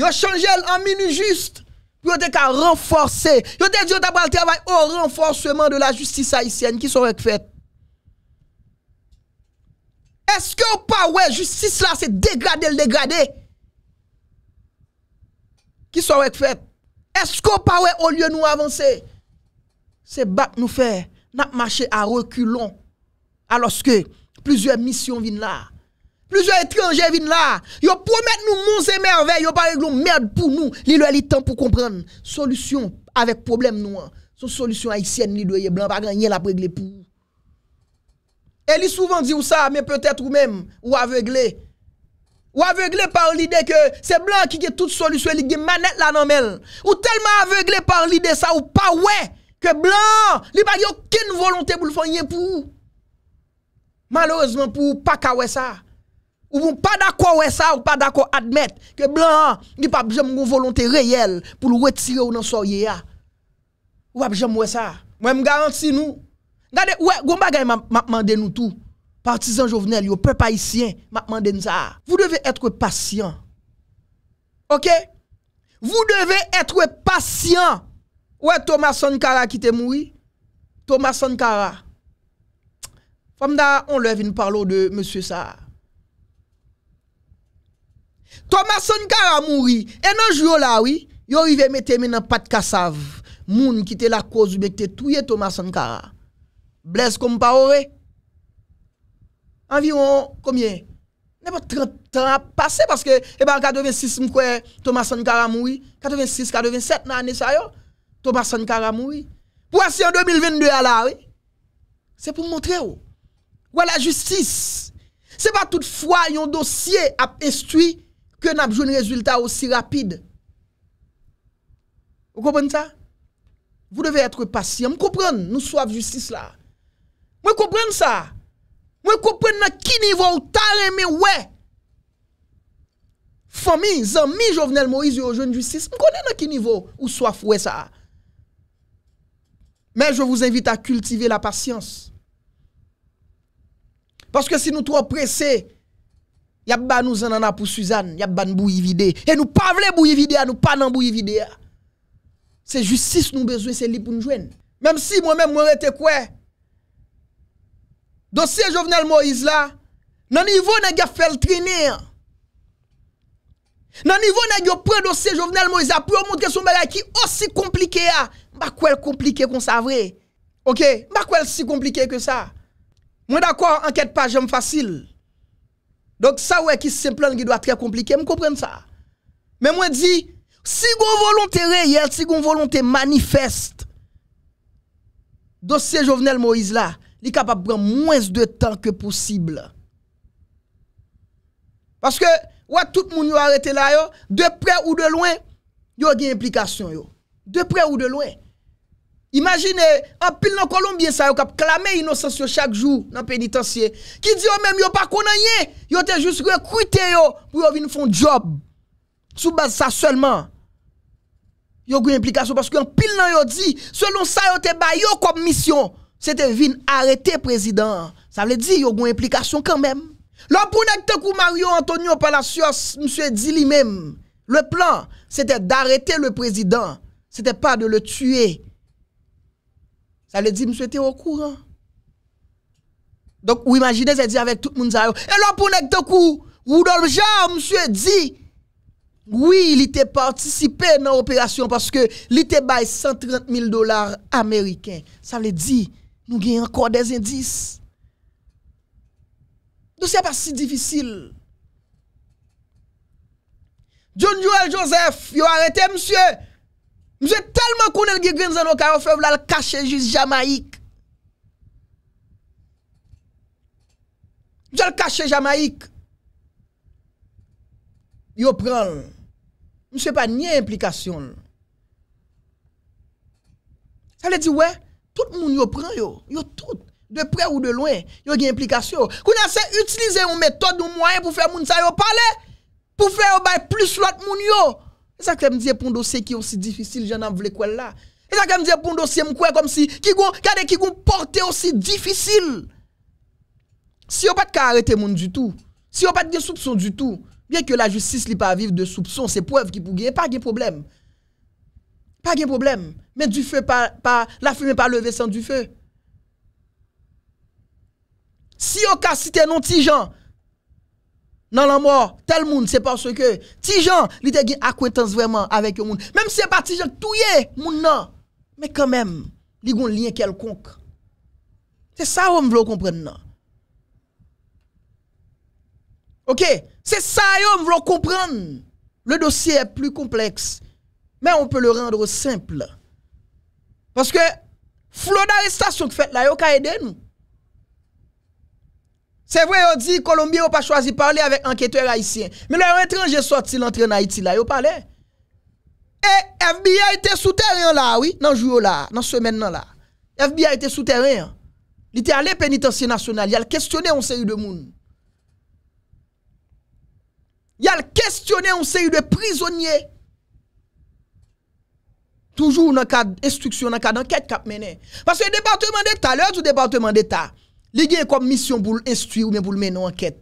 Yo chanje l anminu juste, yo te ka renforse. Yo te di yo tabal te avay o renforceman de la justis Haitienne ki son wèk fèt. Eske ou pa wè justis la se degade l degade? qui être fait. Est-ce qu'on pas au lieu de nous avancer? C'est bac nous faire. N'a marché à reculons. Alors que plusieurs missions viennent là. Plusieurs étrangers viennent là. Ils promettent nous monts et merveilles. Ils parlent de merde pour nous. Ils ont temps pour comprendre. Solution avec problème nous. Hein. Son solution haïtienne, ils ne blanc, pas gagner la régler pour. Et ils souvent dit ou ça, mais peut-être ou même, ou aveuglé. Ou avegle par lide ke se blan ki ke tout soluswe li gen manet la nanmel. Ou telman avegle par lide sa ou pa wey. Ke blan li bagi okine volonté pou l'fanyen pou ou. Malosman pou ou pa kawesa. Ou bon pa dako wey sa ou pa dako admet. Ke blan li pa abjeme yon volonté reyel pou lwet sire ou nan soye ya. Ou abjeme wey sa. Mwen mga ansi nou. Gade wey gom bagay ma mande nou tou. Partisan Jovenel, yo peuple haïtien, m'a demandé Vous devez être patient. OK Vous devez être patient. est Thomas Sankara qui t'est mort. Thomas Sankara. Femme on lève une parlo de monsieur ça. Thomas Sankara mouri. Et non jour là oui, yo rive mettre men dans pat cassave. Moun qui était la cause de touye Thomas Sankara. Blaise comme pas environ combien pas 30 ans passé parce que eh ben 86 m'koué Thomas Sankara mouri, 86 87 nan année sa yo. Thomas Sankara mouri. Pour si en 2022 à la? oui. C'est pour montrer oh. Voilà la justice. C'est pas toutefois yon dossier à instruit que n'a pas un résultat aussi rapide. Vous comprenez ça Vous devez être patient. Vous comprenez, nous soif justice là. Vous comprenez ça moi, kompren nan ki niveau talent, mais ouais, Famille, zami Jovenel Moïse ou joun justice. Mwen konnen nan ki niveau ou soif wè ça. Mais je vous invite à cultiver la patience. Parce que si nous trop pressés, y a pas nous en a pour Suzanne, y a pas bouillie Et nous pas vle bouillie vidée, nous pas dans bouillie vidée. C'est justice nous besoin, c'est li pour nous joindre. Même si moi-même moi rete quoi dossier Jovenel Moïse là, dans niveau n'a a fait le traîner. Dans hein. niveau n'a yo dossier Jovenel Moïse a pour montrer son bagage qui aussi compliqué hein. a. Bah, pas quoi compliqué qu'on ça vrai. OK, pas bah, si compliqué que ça. Moi d'accord, enquête pas j'aime facile. Donc ça ouais qui simple qui doit être très compliqué, Je comprends ça. Mais moi dis... si vous volonté réelle, si vous volonté manifeste, dossier Jovenel Moïse là, il est capable de prendre moins de temps que possible. Parce que, ouais, tout le monde arrêté là, de près ou de loin, il y a des implications. De près ou de loin. Imaginez, en pile dans Colombien, ça a clamé innocence chaque jour dans le pénitencier. Qui dit même, yo pas rien, yo te juste recruté pour venir faire un job. Sous base ça seulement. Yo une implication parce qu'en pile dans yo dit, selon ça yo te ba yo comme mission c'était vin arrêter président. Ça veut dire, il y a une implication quand même. Là pour Mario Antonio Palacios, monsieur dit lui-même, le plan, c'était d'arrêter le président. C'était pas de le tuer. Ça veut dire, monsieur était au courant. Donc, vous imaginez, c'est dit avec tout le monde. Et là, pour kou Rudolf Jean, monsieur dit, oui, il était participé dans l'opération parce que il était 130 000 dollars américains. Ça veut dire, nous avons encore des indices. Donc ce n'est pas si difficile. John Joel Joseph, il a arrêté monsieur. Monsieur tellement qu'on le gagné dans nos cas, il a caché juste Jamaïque. Je le caché Jamaïque. Il prend. Monsieur pas ni implication. Ça veut dit ouais tout le monde prend, yo, yo tout, de près ou de loin, a une implication. Qu'on a c'est utiliser une méthode ou moyen pour faire moun ça yo parler, pour faire bay plus l'autre moun yo. C'est ça que me dire pour un dossier qui est aussi difficile, j'en ai quoi là. C'est ça que me dire pour un dossier comme si qui gon, qui porter aussi difficile. Si on pas de arrêter moun du tout, si on pas de soupçon du tout, bien que la justice li pas vivre de soupçon, c'est preuve qui pour pas de problème. Pa gen problem, men du fe pa la fume pa leve san du fe. Si yo kasi tenon ti jan nan lan mwa, tel moun se panso ke ti jan li te gen akwetans vreman avek yo moun. Mem se pa ti jan touye moun nan, men kamem li goun liye kelkonk. Se sa yo m vlo kompren nan. Ok, se sa yo m vlo kompren, le dosye e plu kompleks. mais on peut le rendre simple. Parce que flot d'arrestation que fait là, yo ka aidé nous. C'est vrai, on dit Colombie n'a pas choisi de parler avec enquêteur haïtien. Mais le étranger sorti l'entrée en Haïti là, yo parlé. Et FBI était souterrain là, oui, dans jour là, dans semaine là. FBI était souterrain. Il était allé pénitencier national, il a questionné une série de monde. Il a questionné une série de prisonniers toujours dans le cadre d'instruction, dans le cadre d'enquête mené. Parce que le département d'État, l'heure du département d'État, il a comme mission pour instruire ou bien pour mener une enquête.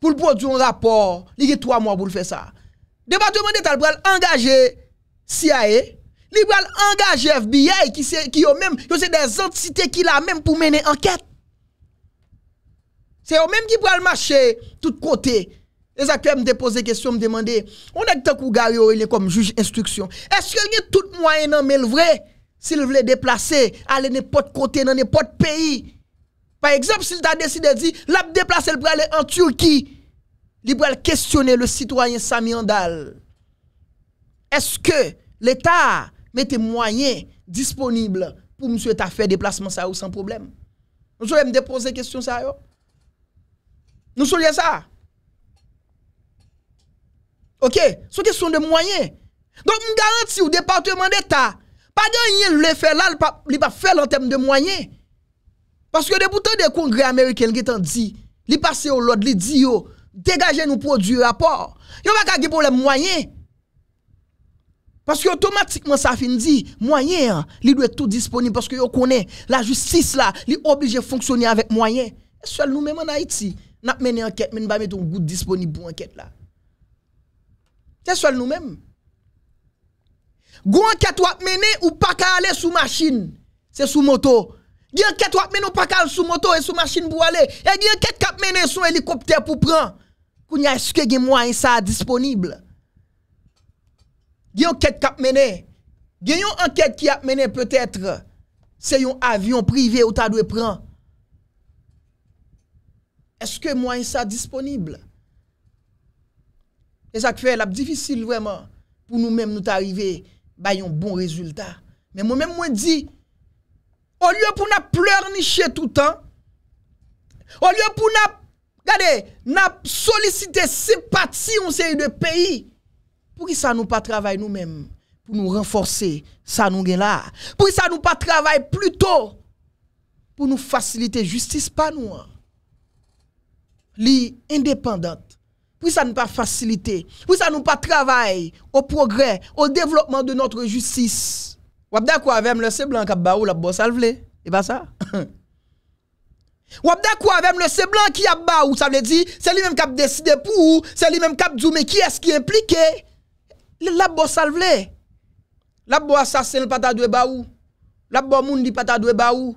Pour produire un rapport, il y a trois mois pour faire ça. Le département d'État va engager CIA, il va engager FBI, qui c'est qui même, des entités qui la même pour mener enquête. C'est eux même qui le marcher tout côté E sa kwe m depose kestyon m demande On ek takou garyo, il e kom juj instruksyon Eske nye tout mwayen nan mèl vre Si l vle deplase Ale nè pot kote nan nè pot peyi Par exemple, si l ta deside Di, l ap deplase l pou ale en Turki Li pou ale kestyone le sitwayen Sami Andal Eske l etat Mète mwayen disponible Pou m sou etat fè deplasman sa ou San problem Nou sou yè m depose kestyon sa yo Nou sou yè sa OK, c'est question de moyens. Donc je garantis au département d'État, pas gagner le fait là, il pas faire en termes de moyens. Parce que depuis boutons des congrès américains qui ont dit, il passe au Lord il dit dégagez nous pour du rapport. va pas gagner pour les moyens. Parce que automatiquement ça finit dit moyen, il hein, doit tout disponible parce que vous connaît la justice là, est obligé fonctionner avec moyen. Seul nous-mêmes en Haïti, n'a mené enquête, mais nous pas mettre un goût disponible pour enquête là. C'est seul nous-mêmes. Gon enquête ou mené ou pas qu'à aller sous machine, c'est sous moto. Gon enquête ou mené ou pas qu'à aller sous moto et sous machine pour aller. Et gon enquête cap mené sous hélicoptère pour prendre. Kounya est-ce que moi moyen ça disponible? Gon enquête cap mené. Gon enquête qui a mené peut-être c'est un avion privé ou tu dû prendre. Est-ce que moyen ça disponible? E sa kfe el ap difisil vreman pou nou menm nou ta rive bayon bon rezultat. Men mwen menm mwen di, o lye pou na pleur ni che toutan, o lye pou na, gade, na solisite sepati on se yon de peyi, pou ki sa nou pa travay nou menm pou nou renforse sa nou gen la. Pou ki sa nou pa travay pluto pou nou fasilite justice pa nou an. Li independant. Pour ça nous pas faciliter. Pour ça nous pas travailler au progrès, au développement de notre justice. Ou d'accord avec le c'est qui a la bosse à Et pas ça. Ou d'accord avec le c'est qui a baou, ça veut dire c'est lui même qui a décidé pour, c'est lui même qui a dit mais qui est-ce qui est impliqué La bosse à La bosse assassin pas ta baou. La bosse moun dit pas ta baou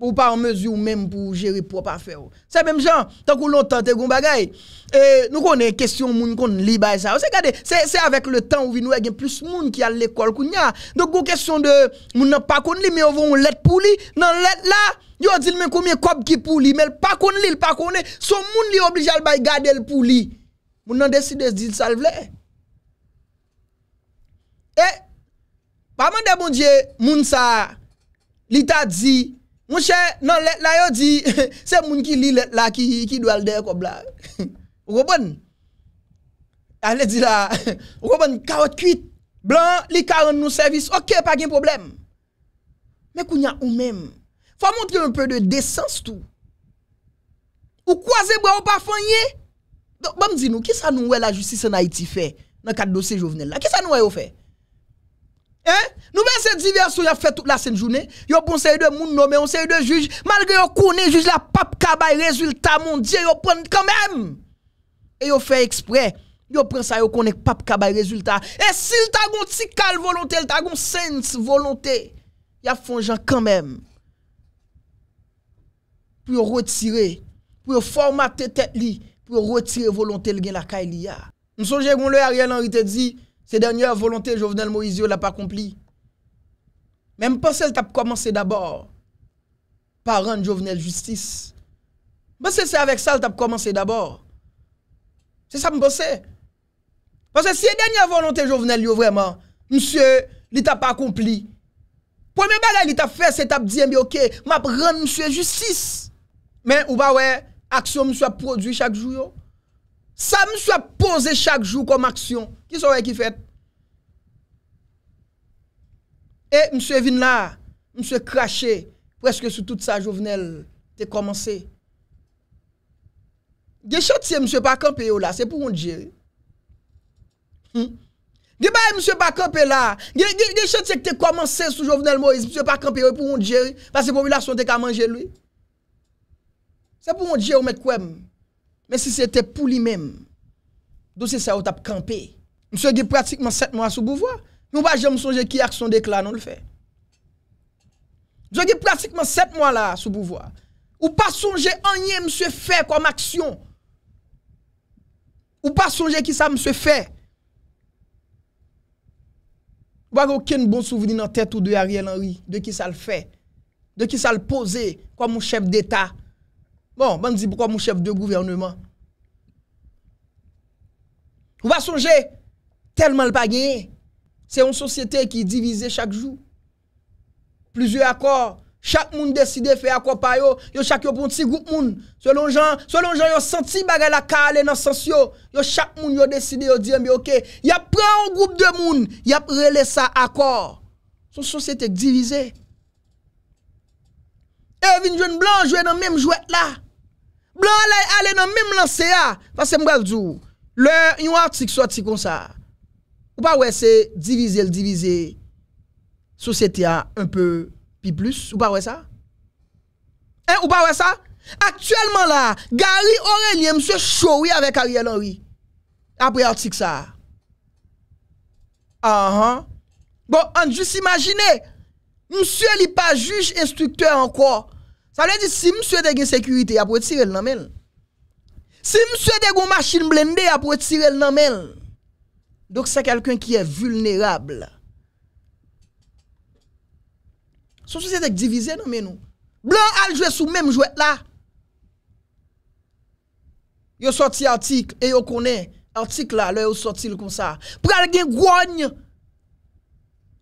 ou pas en mesure même pour gérer propre affaire. C'est même gens, tant que longtemps t'es gon bagay, et nous connaît question moun kon li bay ça. C'est regardez, c'est avec le temps où nous a plus moun qui a l'école kounya. Donc gon question de moun n'a pas kon li mais on vont lettre pour li. Dans lettre là, yo dit mais combien cop qui pour li mais pas kon li, pas connaît. Son moun li obligé à bay garder pour li. Moun n'a décidé de dire ça le Et pas de bon Dieu, moun ça li t'a dit Mwen chè, nan lè, lè yo di, se moun ki li lè, lè ki, ki dwal dè, ko blan. O go bon? An lè di la, o go bon, karot kuit, blan, li karon nou servis, oke, pa gen problem. Mè kou nyan ou mèm. Fwa montri un pè de desens tou. Ou kwa ze bwa ou pa fanyè? Don, bom di nou, ki sa nou wè la justice nan Haiti fè, nan kat dosè jovenel la? Ki sa nou wè yo fè? Eh? Nou ben se divyaso yon fè tout la sen jounè, yon pon se yon de moun nomè, yon se yon de juj, mal gen yon kounen juj la pap kabay rezultat, mon diye, yon pren kèmèm, e yon fè eksprè, yon pren sa yon kounen pap kabay rezultat, e si yon ta goun tsi kal volontè, yon ta goun sens volontè, yon fon jan kèmèm, pou yon retire, pou yon formatè tèt li, pou yon retire volontè l gen la kèmèm li ya. M souje yon lè a rè nan rite di, Se denye volante jovenel Moise yo la pa akompli. Men mpose l tap komanse d'abor. Paran jovenel justice. Mpose se avek sa l tap komanse d'abor. Se sa mpose. Mpose se denye volante jovenel yo vreman. Mse li tap akompli. Pweme balay li tap fe se tap diyen bi ok. Ma ap rande mse justice. Men ou ba we aksyon mse ap prodwi chak jou yo. Sa mse ap pose chak jou kom aksyon. Ki sa wè ki fèt? E, msè vin la, msè krashe, Preske sou tout sa jovenel, te komanse. Gè chèd se msè pa kampe yo la, se pou moun diri. Gè bay msè pa kampe la, Gè chèd se te komanse sou jovenel Moise, Msè pa kampe yo pou moun diri, Pas se pou moun la son te ka manje lui. Se pou moun diri ou mè kwen, Mè si se te pou li mèm, Dò se sa wè tap kampe, Mse ge pratikman set mwa sou bouvoi. Nou wajen msonje ki aksyon dek lan, nou l fè. Mse ge pratikman set mwa la sou bouvoi. Ou pa sonje anyen mse fè kom aksyon. Ou pa sonje ki sa mse fè. Ou wajen ouke nou bon souveni nan tèt ou de Ariel Henry de ki sa l fè. De ki sa l pose kwa mou chef d'Etat. Bon, ban di pou kwa mou chef de gouvernement. Ou pa sonje... Telman l pa genye. Se yon sosyete ki divize chak jou. Plizye akor. Chak moun deside fe akor pa yo. Yo chak yo pon ti goup moun. Solon jan, solon jan yo senti bagay la ka ale nan sens yo. Yo chak moun yo deside yo diyan bi ok. Yap pre yon goup de moun. Yap rele sa akor. Son sosyete divize. E vin jwen blan jwe nan menm jwet la. Blan ale ale nan menm lan se ya. Fase mgal djou. Le yon atik so atik konsa. Ou pa wè se divize l divize Sosyete a un peu Pi plus ou pa wè sa Ou pa wè sa Aktuellement la gari orélie Mse choui avek ariye l ori Apre yot si ksa Ahan Bon anjou si imagine Mse li pa juj Instrukteur anko Sa lè di si mse deg insekurite Apre tirel nan men Si mse deg ou machine blendé Apre tirel nan men Donk se kelken ki e vulnerable. Son sou se dek divize nan men nou. Blan al jwè sou mèm jwè la. Yo sorti artik. E yo konen. Artik la. Lo yo sorti l kon sa. Pwè al gen gwen.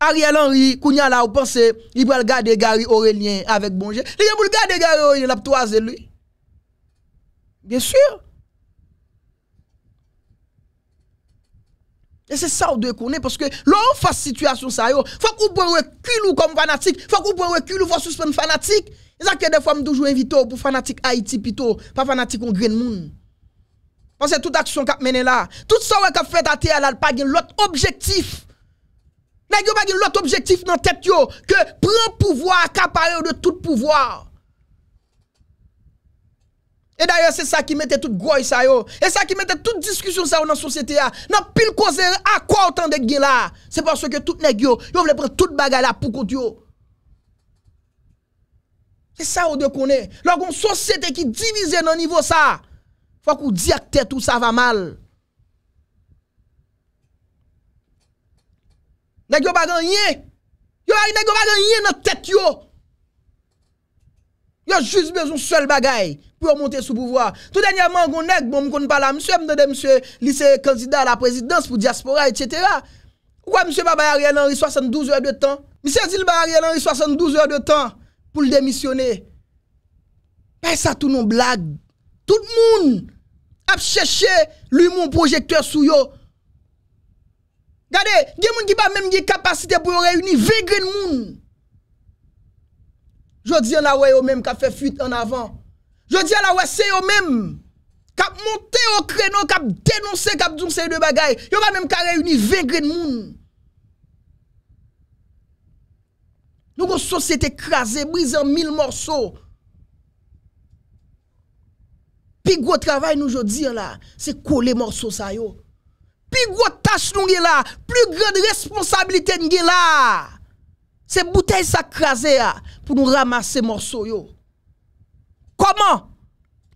Ariel Henry. Kounia la ou panse. Ipè al gade gari Aurelien. Avek bonje. Lè gen mwou l gade gari Aurelien. Lap to aze lui. Gen sure. Et c'est ça qu'on doit connaître parce que l'on face situation ça yo, faut qu'on prenne recul ou comme fanatique, faut qu'on prenne recul ou faut suspendre fanatique. C'est ça que des fois me toujours invité pour fanatique Haïti plutôt, pas fanatique on Green monde. Parce que toute action a mené là, tout ça a fait à terre là, pas l'autre objectif. N'a pas l'autre objectif dans tête yo que prendre pouvoir accaparer de tout pouvoir. E da yo se sa ki mette tout goy sa yo. E sa ki mette tout diskusyon sa yo nan sosyete ya. Nan pil koze akwa otan dek gen la. Se paswe ke tout nek yo. Yo vle pre tout bagay la pou kout yo. E sa yo dekone. Logon sosyete ki divize nan nivou sa. Fwa kou diak tete ou sa va mal. Nek yo bagay yin. Yo vle pre tout bagay yin nan tete yo. Yo juste besoin seul bagaille pour monter sous pouvoir. Tout dernièrement, on nèg bon pa la monsieur, me monsieur lycée candidat à la présidence pour diaspora etc. Ouais monsieur Baba Ariel Henry 72 heures de temps. Monsieur dit Baba Ariel Henry 72 heures de temps pour le démissionner. c'est ben, ça tout nos blague. Tout le monde a cherché mon projecteur sous yo. Regardez, il y a des gens qui n'ont pas même capacité pour réunir 20 monde. Je dis la ouais eux même qui fait fuite en avant. Je dis la ouais c'est eux même qui monté au créneau, qui dénoncé, qui dit ces de bagay. Yo pas même ka réuni 20 grains de monde. Nous société écrasée, brisée en mille morceaux. Pi gros travail nous aujourd'hui là, c'est coller morceau ça yo. Pi gros tâche nous là, plus grande responsabilité nous là. Se bouteille s'akrase ya pou nou ramase morso yo. Koman?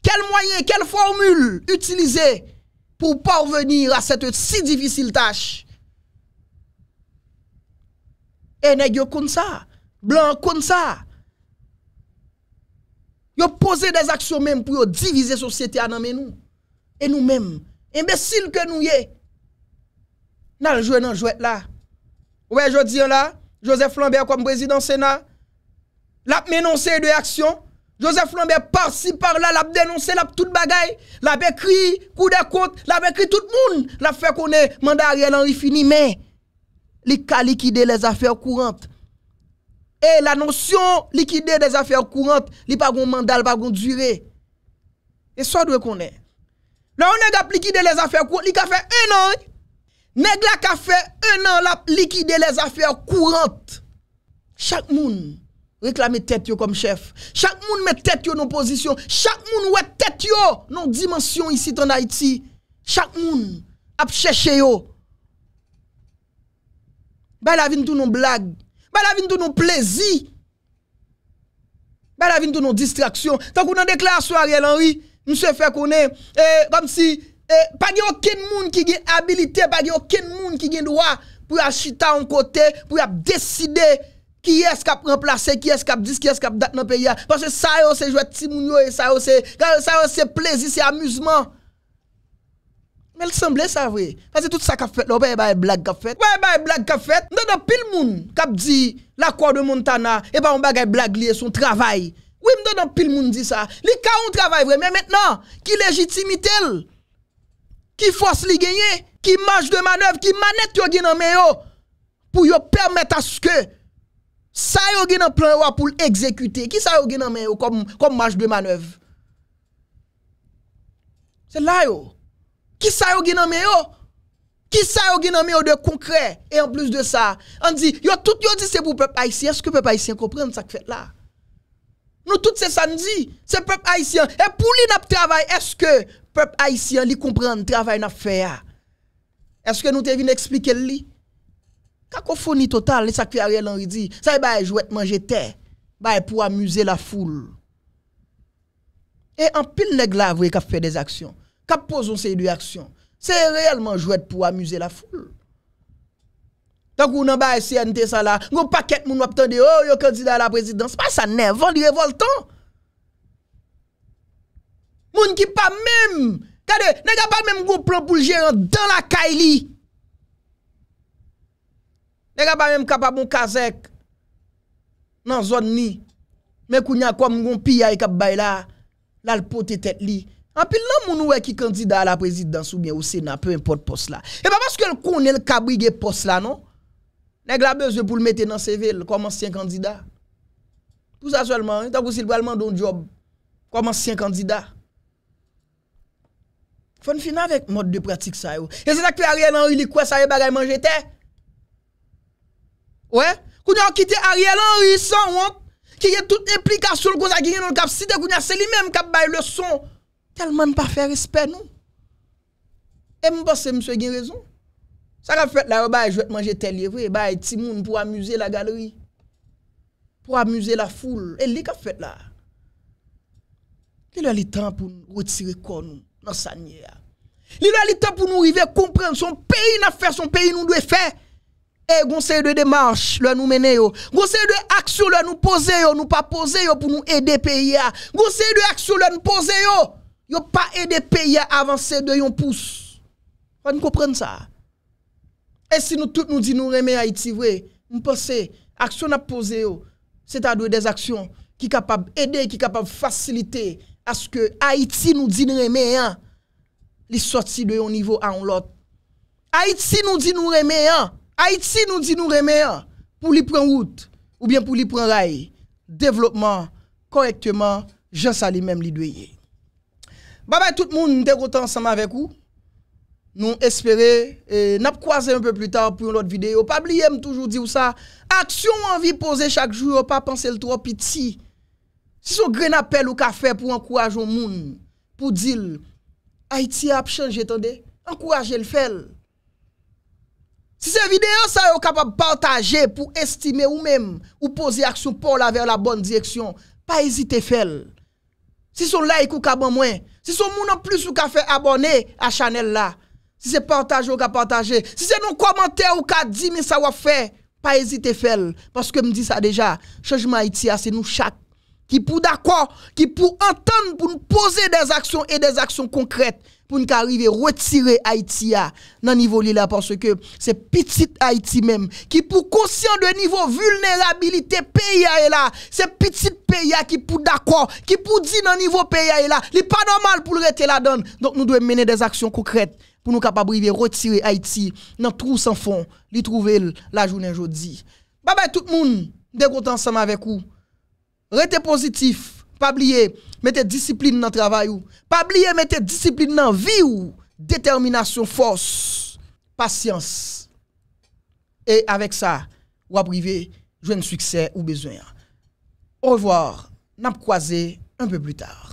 Kel mwaye, kel formule utilize pou parvenir a sete si divisil tache? E neg yo koun sa. Blan koun sa. Yo pose des aksyon menm pou yo divise sosyete ananmen nou. E nou menm. Embesil ke nou ye. Nan jouen nan jouet la. Ouwe jodi yo la. Joseph Lambert comme président Sénat. L'a menoncé de action. Joseph Lambert par-ci par-là, l'a dénoncé, l'a tout bagaille, l'a écrit coup de compte, l'a écrit tout le monde, l'a fait est mandat Ariel Henry fini mais il a liquidé les affaires courantes. Et la notion liquider des affaires courantes, il pas un mandat, pas durée. Et ça doit qu'on est. Là on a liquidé les affaires courantes, il a fait un an. Nèg la ka fait un an la liquider les affaires courantes. Chaque moun réclame tête yo comme chef. Chaque moun met tête yo dans position. Chaque moun met tête yo dans dimension ici en Haïti. Chaque moun a cherché yo. Ba la vin tout non blague. Ba la vin tout nos plaisir. Ba la vin tout nos distraction. Tant qu'on a à Ariel Henry, se fait connaître eh, comme si E, pa ge oken moun ki gen habilite, pa ge oken moun ki gen doa pou ya chita an kote, pou ya deside ki yes kap remplase, ki yes kap dis, ki yes kap dat nan peya panche sa yo se jwete si moun yo, e sa yo se, sa yo se plezi, se amuzman Mel semble sa vwe Panche tout sa kap fet, lopè yon e bagay e blag kap fet lopè yon bagay blag kap fet Mdo mdo pil moun kap di La kwa de Montana, epa yon bagay blag liye son travay Mdo mdo pil moun di sa Li ka yon travay vwe, men men nan Ki legitimi tel Ki fos li genye, ki manj de manev, ki manet yo gine men yo pou yo permet aske sa yo gine plan yo apou l'exekute. Ki sa yo gine men yo kom manj de manev? Se la yo. Ki sa yo gine men yo? Ki sa yo gine men yo de konkre? E an plus de sa, an di yo tout yo di se pou pep Aisyen, se pep Aisyen kompren sa k fet la? Nou tout se san di, se pep haisyen. E pou li nap travay, eske pep haisyen li komprende travay nap fè ya? Eske nou te vin eksplike li? Kakou founi total, li sak fè a real anri di? Sa e baye jwet manje te, baye pou amuse la foule. E an pil neg lavwe ka fè des aksyon. Ka pozon se y di aksyon. Se e realman jwet pou amuse la foule. Tak oh, ou nan baye si anite sa la. Ngo paket moun wap tan de yo yo kandida la prezidans. Pa sa nevan di revoltan. Moun ki pa mèm. Kade, ne ka pa mèm gwo pran pou jèran dan la kay li. Ne ka pa mèm kapa moun kazek. Nan zon ni. Mè kou nyan kwa moun goun piya yi kap bay la. La l pote tet li. An pi lan moun wè ki kandida la prezidans ou mè ou se nan pe mèm pot pos la. E pa paske l koun el kabri ge pos la non. Nè glabeuse pou l mette nan se vel, kwa man si yon kandida. Pou sa solman, tan kou si l pralman don job, kwa man si yon kandida. Fon fina vek mod de pratik sa yo. E se takpe Ariel Henry li kwa sa yon bagay manjete? Ouè? Koun yon kite Ariel Henry san want, ki yon tout implikasyon kon sa gen yon kapsite, koun yon se li menm kap bay le son. Telman pa fè respè nou. E mwen pas se mswe gen rezon. Ça a fait là, bah, je vais manger tel lieu, bah, petit monde pour amuser la galerie. Pour amuser la foule. Et li a fait là. Il a le temps pour nous retirer quoi nous dans sa Il a le temps pour nous arriver à comprendre son pays n'a fait son pays nous doit faire. Et eh, conseil de démarche, le nous mener yo. Conseil de action, le nous poser yo, nous pas poser yo pour nous aider pays ya. Conseil de action, le nous poser yo. Yo pas aider pays à avancer de yon pouce. Vous comprendre ça? E si nou tout nou di nou reme a Iti vwe, mpose, aksyon ap pose yo, se ta dwe des aksyon ki kapab ede, ki kapab fasilite aske a Iti nou di nou reme a, li soti de yon nivou a on lot. A Iti nou di nou reme a, a Iti nou di nou reme a, pou li pren route ou bien pou li pren ray, devlopman, korektman, jen sa li menm li dweye. Baba tout moun, mte gote ansama vek ou. Nou espere, e, nap kwaze un peu pli ta, pou yon lot videyo, pa bliye m toujou di ou sa, aksyon anvi pose chak jwou, pa panse l to opi ti, si sou gren apel ou ka fe pou ankouaj yon moun, pou dil, IT Action jétande, ankouaje l fel, si se videyo sa yo kapab partaje, pou estime ou mem, ou pose aksyon pou la ver la bonn dijeksyon, pa ezite fel, si sou like ou ka ban mwen, si sou moun an plus ou ka fe abone a chanel la, Si c'est partager ou qu'à partager. Si c'est non commentaires ou qu'à dit mais ça va faire. Pas hésiter faire. Parce que me dit ça déjà. Changement Haïti, ah, c'est nous chaque. Qui pour d'accord, qui pour entendre, pour nous poser des actions et des actions concrètes. Pour nous arriver à retirer Haïti a ah, dans niveau là. Parce que c'est petite Haïti même. Qui pour conscient de niveau vulnérabilité pays ah, est là. C'est petite pays qui pour d'accord, qui pour dire dans niveau pays est là. n'est pas normal pour rester la donne. Donc nous devons mener des actions concrètes pour nous capables de retirer Haïti dans trou sans fond, li trouver la journée jeudi. Bye bye tout le monde, de content ensemble avec vous. Restez positif, pas oublier, mettez discipline dans le travail ou. Pas oublier, mettez discipline dans la vie ou. Détermination, force, patience. Et avec ça, ou à privé, un succès ou besoin. Au revoir, n'a croisé un peu plus tard.